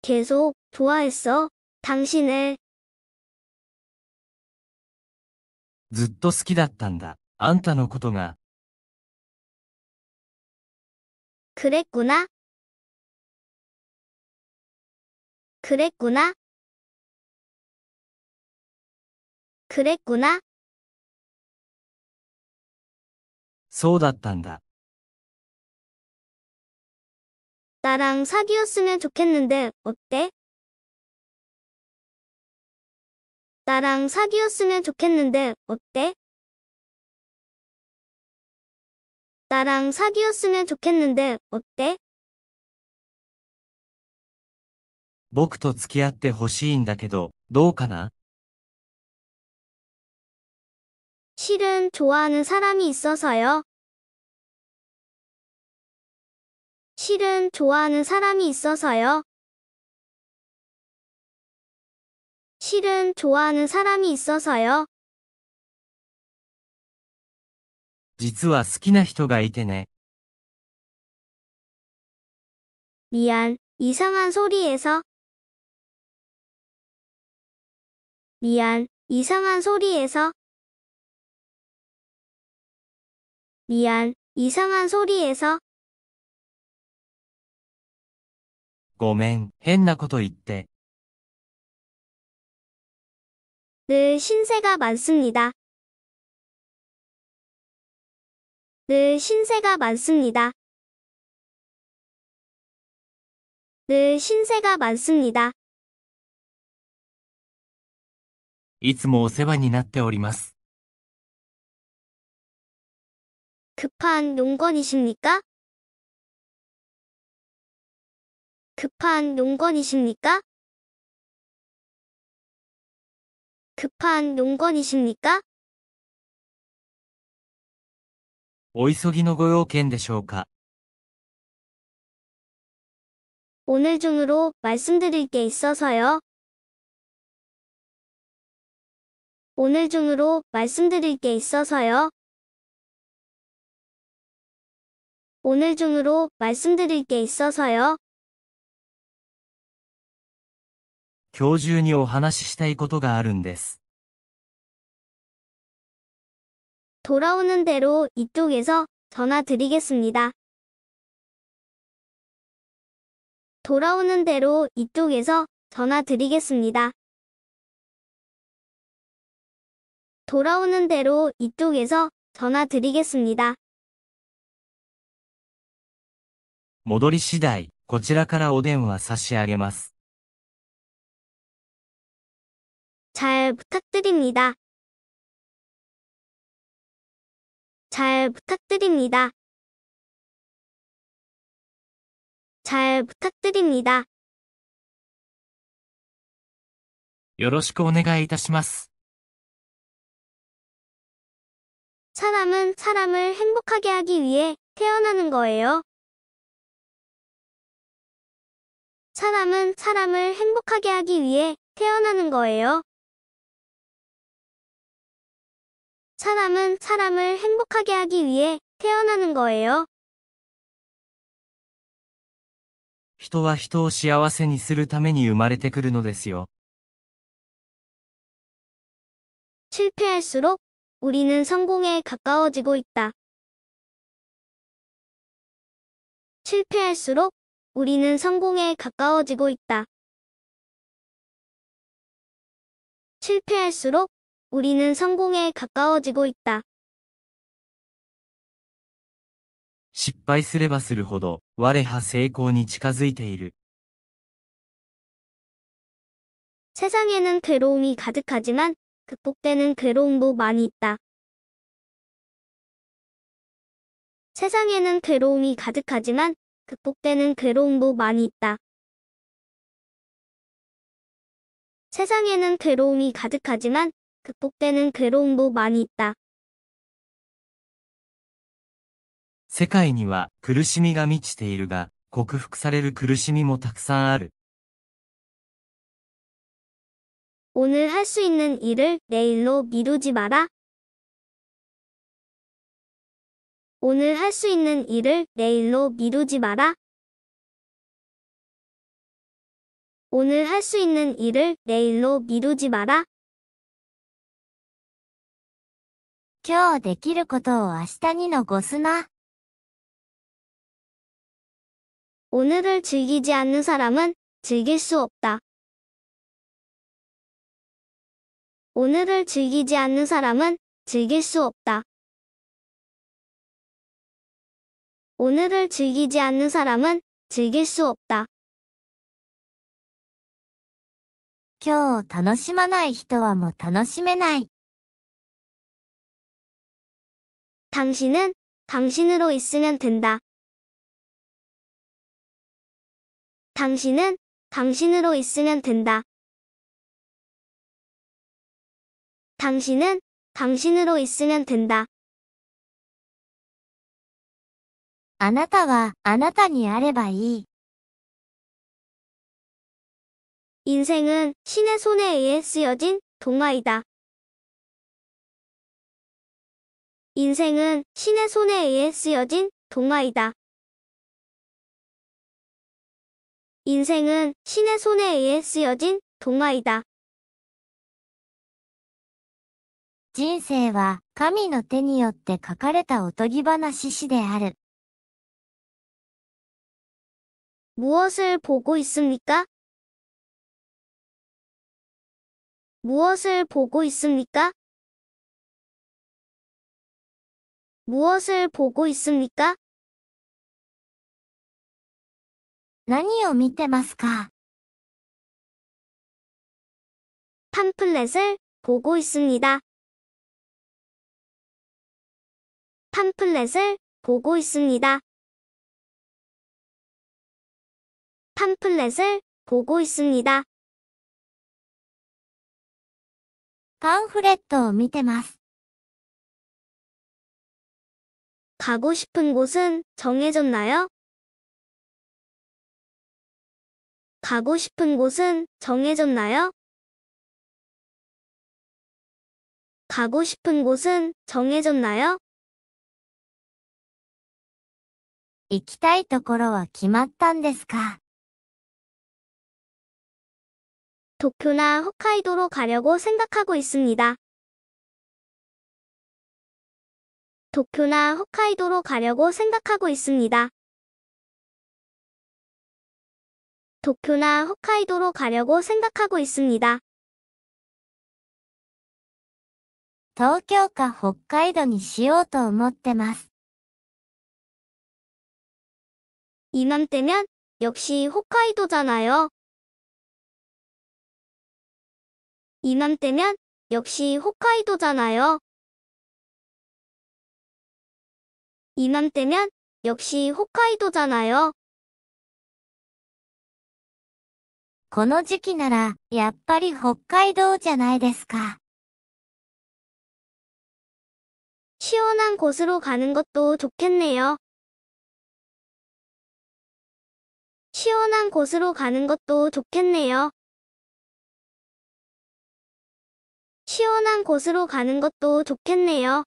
Speaker 1: 계속 좋아했어. 당신을 ずっと好きだったんだ。あんたのことが。 그랬구나. 그랬구나. 그랬구나そうだったんだ。나랑사귀었으면좋겠는데어때나랑사귀었으면좋겠는데어때나랑사귀었으면좋겠는데어때僕と付き合ってほしいんだけど、どうかな 실은 좋아하는 사람이 있어서요. 실은 좋아하는 사람이 있어서요. 실은 좋아하는 사람이 있어서요. 実は好きな人がいてね。 미안, 이상한 소리에서. 미안, 이상한 소리에서. 미안이상한소리에서ごめん、変なこと言って。늘신세가많습니다늘신세가많습니다늘신세가많습니다いつもお世話になっております。 급한 용건이십니까? 급한 용건이십니까? 급한 용건이십니까? お急ぎのご用件でしょう 오늘 중으로 말씀드릴 게 있어서요. 오늘 중으로 말씀드릴 게 있어서요. 오늘 중으로 말씀드릴 게 있어서요. 교주中にお話ししたいことがあるんです 돌아오는 대로 이쪽에서 전화 드리겠습니다. 돌아오는 대로 이쪽에서 전화 드리겠습니다. 돌아오는 대로 이쪽에서 전화 드리겠습니다. 戻り次第、こちらからお電話差し上げます。잘부탁드립니다잘부탁드립니다잘부탁드립니다よろしくお願いいたします。사람은사람을행복하게하기위해태어나는거예요 사람은 사람을 행복하게 하기 위해 태어나는 거예요. 사람은 사람을 행복하게 하기 위해 태어나는 거예요.
Speaker 2: 人は人を幸せにするために生まれてくるのですよ。
Speaker 1: 실패할수록 우리는 성공에 가까워지고 있다. 실패할수록 우리는 성공에 가까워지고 있다. 실패할수록 우리는 성공에 가까워지고 있다. 失敗すればするほど、我は成功に近づいている。 세상에는 괴로움이 가득하지만 극복되는 괴로움도 많이 있다. 세상에는 괴로움이 가득하지만 극복되는 괴로움도 뭐 많이 있다. 세상에는 괴로움이 가득하지만 극복되는 괴로움도 뭐 많이 있다. 世界には苦しみが満ちているが、克服される苦しみもたくさんある。 오늘 할 수 있는 일을 내일로 미루지 마라. 오늘 할 수 있는 일을 내일로 미루지 마라. 오늘 할 수 있는 일을 내일로 미루지 마라. 今日できることを明日に残すな。 오늘을 즐기지 않는 사람은 즐길 수 없다. 오늘을 즐기지 않는 사람은 즐길 수 없다. 오늘을 즐기지 않는 사람은 즐길 수 없다. 今日楽しまない人はもう楽しめない。 뭐 당신은 당신으로 있으면 된다. 당신은 당신으로 있으면 된다. 당신은 당신으로 있으면 된다. あなたはあなたにあればいい。인생은신의손에의해쓰여진동화이다인생은신의손에의해쓰여진동화이다인생은신의손에의해쓰여진동화이다人生は神の手によって書かれたおとぎ話詩である。 무엇을 보고 있습니까? 무엇을 보고 있습니까? 무엇을 보고 있습니까? 何を見てますか? 팜플렛을 보고 있습니다. 팜플렛을 보고 있습니다. 팜플렛을 보고 있습니다. パンフレ見てます 가고 싶은 곳은 정해졌나요? 가고 싶은 곳은 정해졌나요? 가고 싶은 곳은 정해졌나요? 行きたいところは決まったんですか 도쿄나 홋카이도로 가려고 생각하고 있습니다. 도쿄나 홋카이도로 가려고 생각하고 있습니다. 도쿄나 홋카이도로 가려고 생각하고 있습니다. 東京か北海道にしようと思ってます。 이맘때면 역시 홋카이도잖아요. 이맘때면 역시 홋카이도잖아요. 이맘때면 역시 홋카이도잖아요. この時期なら、やっぱり北海道じゃないですか。 시원한 곳으로 가는 것도 좋겠네요. 시원한 곳으로 가는 것도 좋겠네요. 시원한 곳으로 가는 것도 좋겠네요.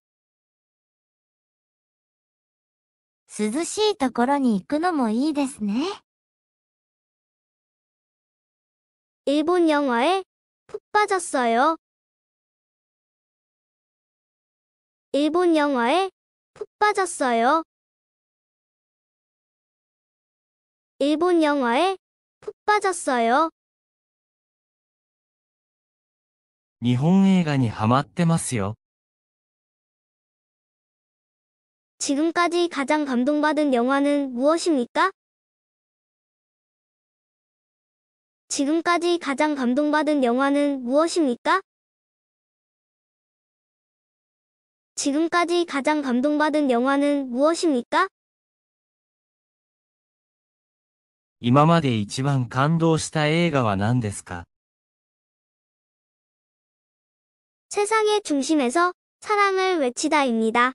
Speaker 1: 涼しいところに行くのもいいですね。 일본 영화에 푹 빠졌어요. 일본 영화에 푹 빠졌어요. 일본 영화에 푹 빠졌어요. 日本映画にハマってますよ。 지금까지 가장 감동받은 영화는 무엇입니까? 지금까지 가장 감동받은 영화는 무엇입니까? 지금까지 가장 감동받은 영화는 무엇입니까?
Speaker 2: 今まで一番感動した映画は何ですか
Speaker 1: 세상의 중심에서 사랑을 외치다입니다.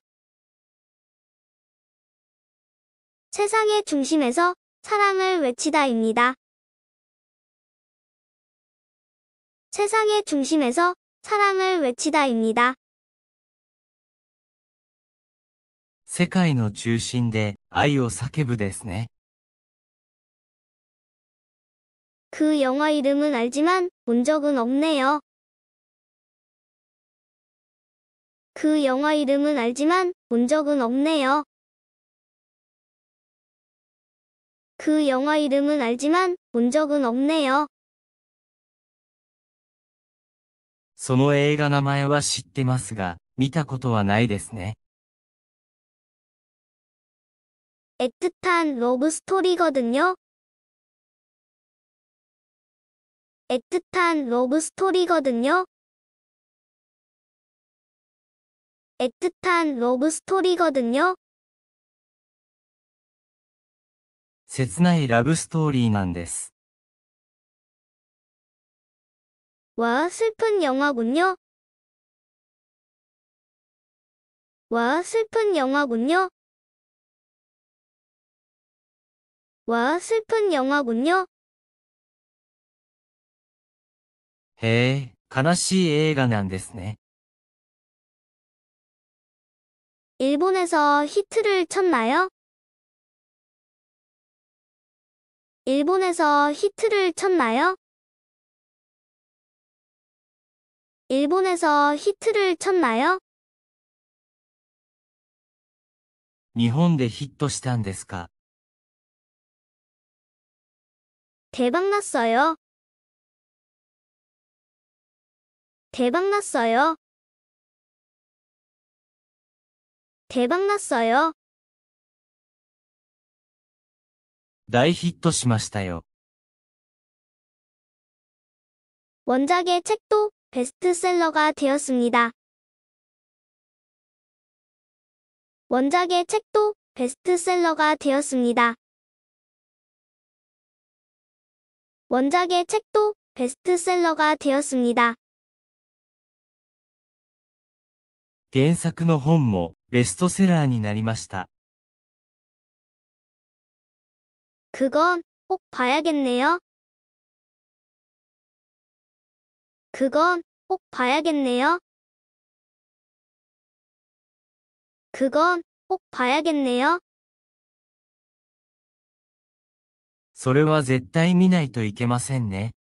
Speaker 1: 세상의 중심에서 사랑을 외치다입니다. 세상의 중심에서 사랑을 외치다입니다.
Speaker 2: 세 世界の中心で愛を叫ぶですね。그
Speaker 1: 영화 이름은 알지만 본 적은 없네요. 그 영화 이름은 알지만 본 적은 없네요. 그 영화 이름은 알지만 본 적은 없네요.
Speaker 2: その映画名前は知ってますが、見たことはないですね。
Speaker 1: 애틋한 러브 스토리거든요. 애틋한 러브 스토리거든요. 애틋한 러브스토리거든요. 切ないラブストーリなんです와 슬픈 영화군요. 와 슬픈 영화군요. 와 슬픈 영화군요. 에, 悲しい映画なんですね。 일본에서 히트를 쳤나요? 일본에서 히트를 쳤나요? 일본에서 히트를 쳤나요? 日本でヒットしたんですか? 대박났어요. 대박났어요. 대박났어요. 大ヒットしましたよ。 원작의 책도 베스트셀러가 되었습니다. 원작의 책도 베스트셀러가 되었습니다. 원작의 책도 베스트셀러가 되었습니다. 原作の本もベストセラーになりました。그건꼭봐야겠네요그건꼭봐야겠네요그건꼭봐야겠네요それは絶対見ないといけませんね。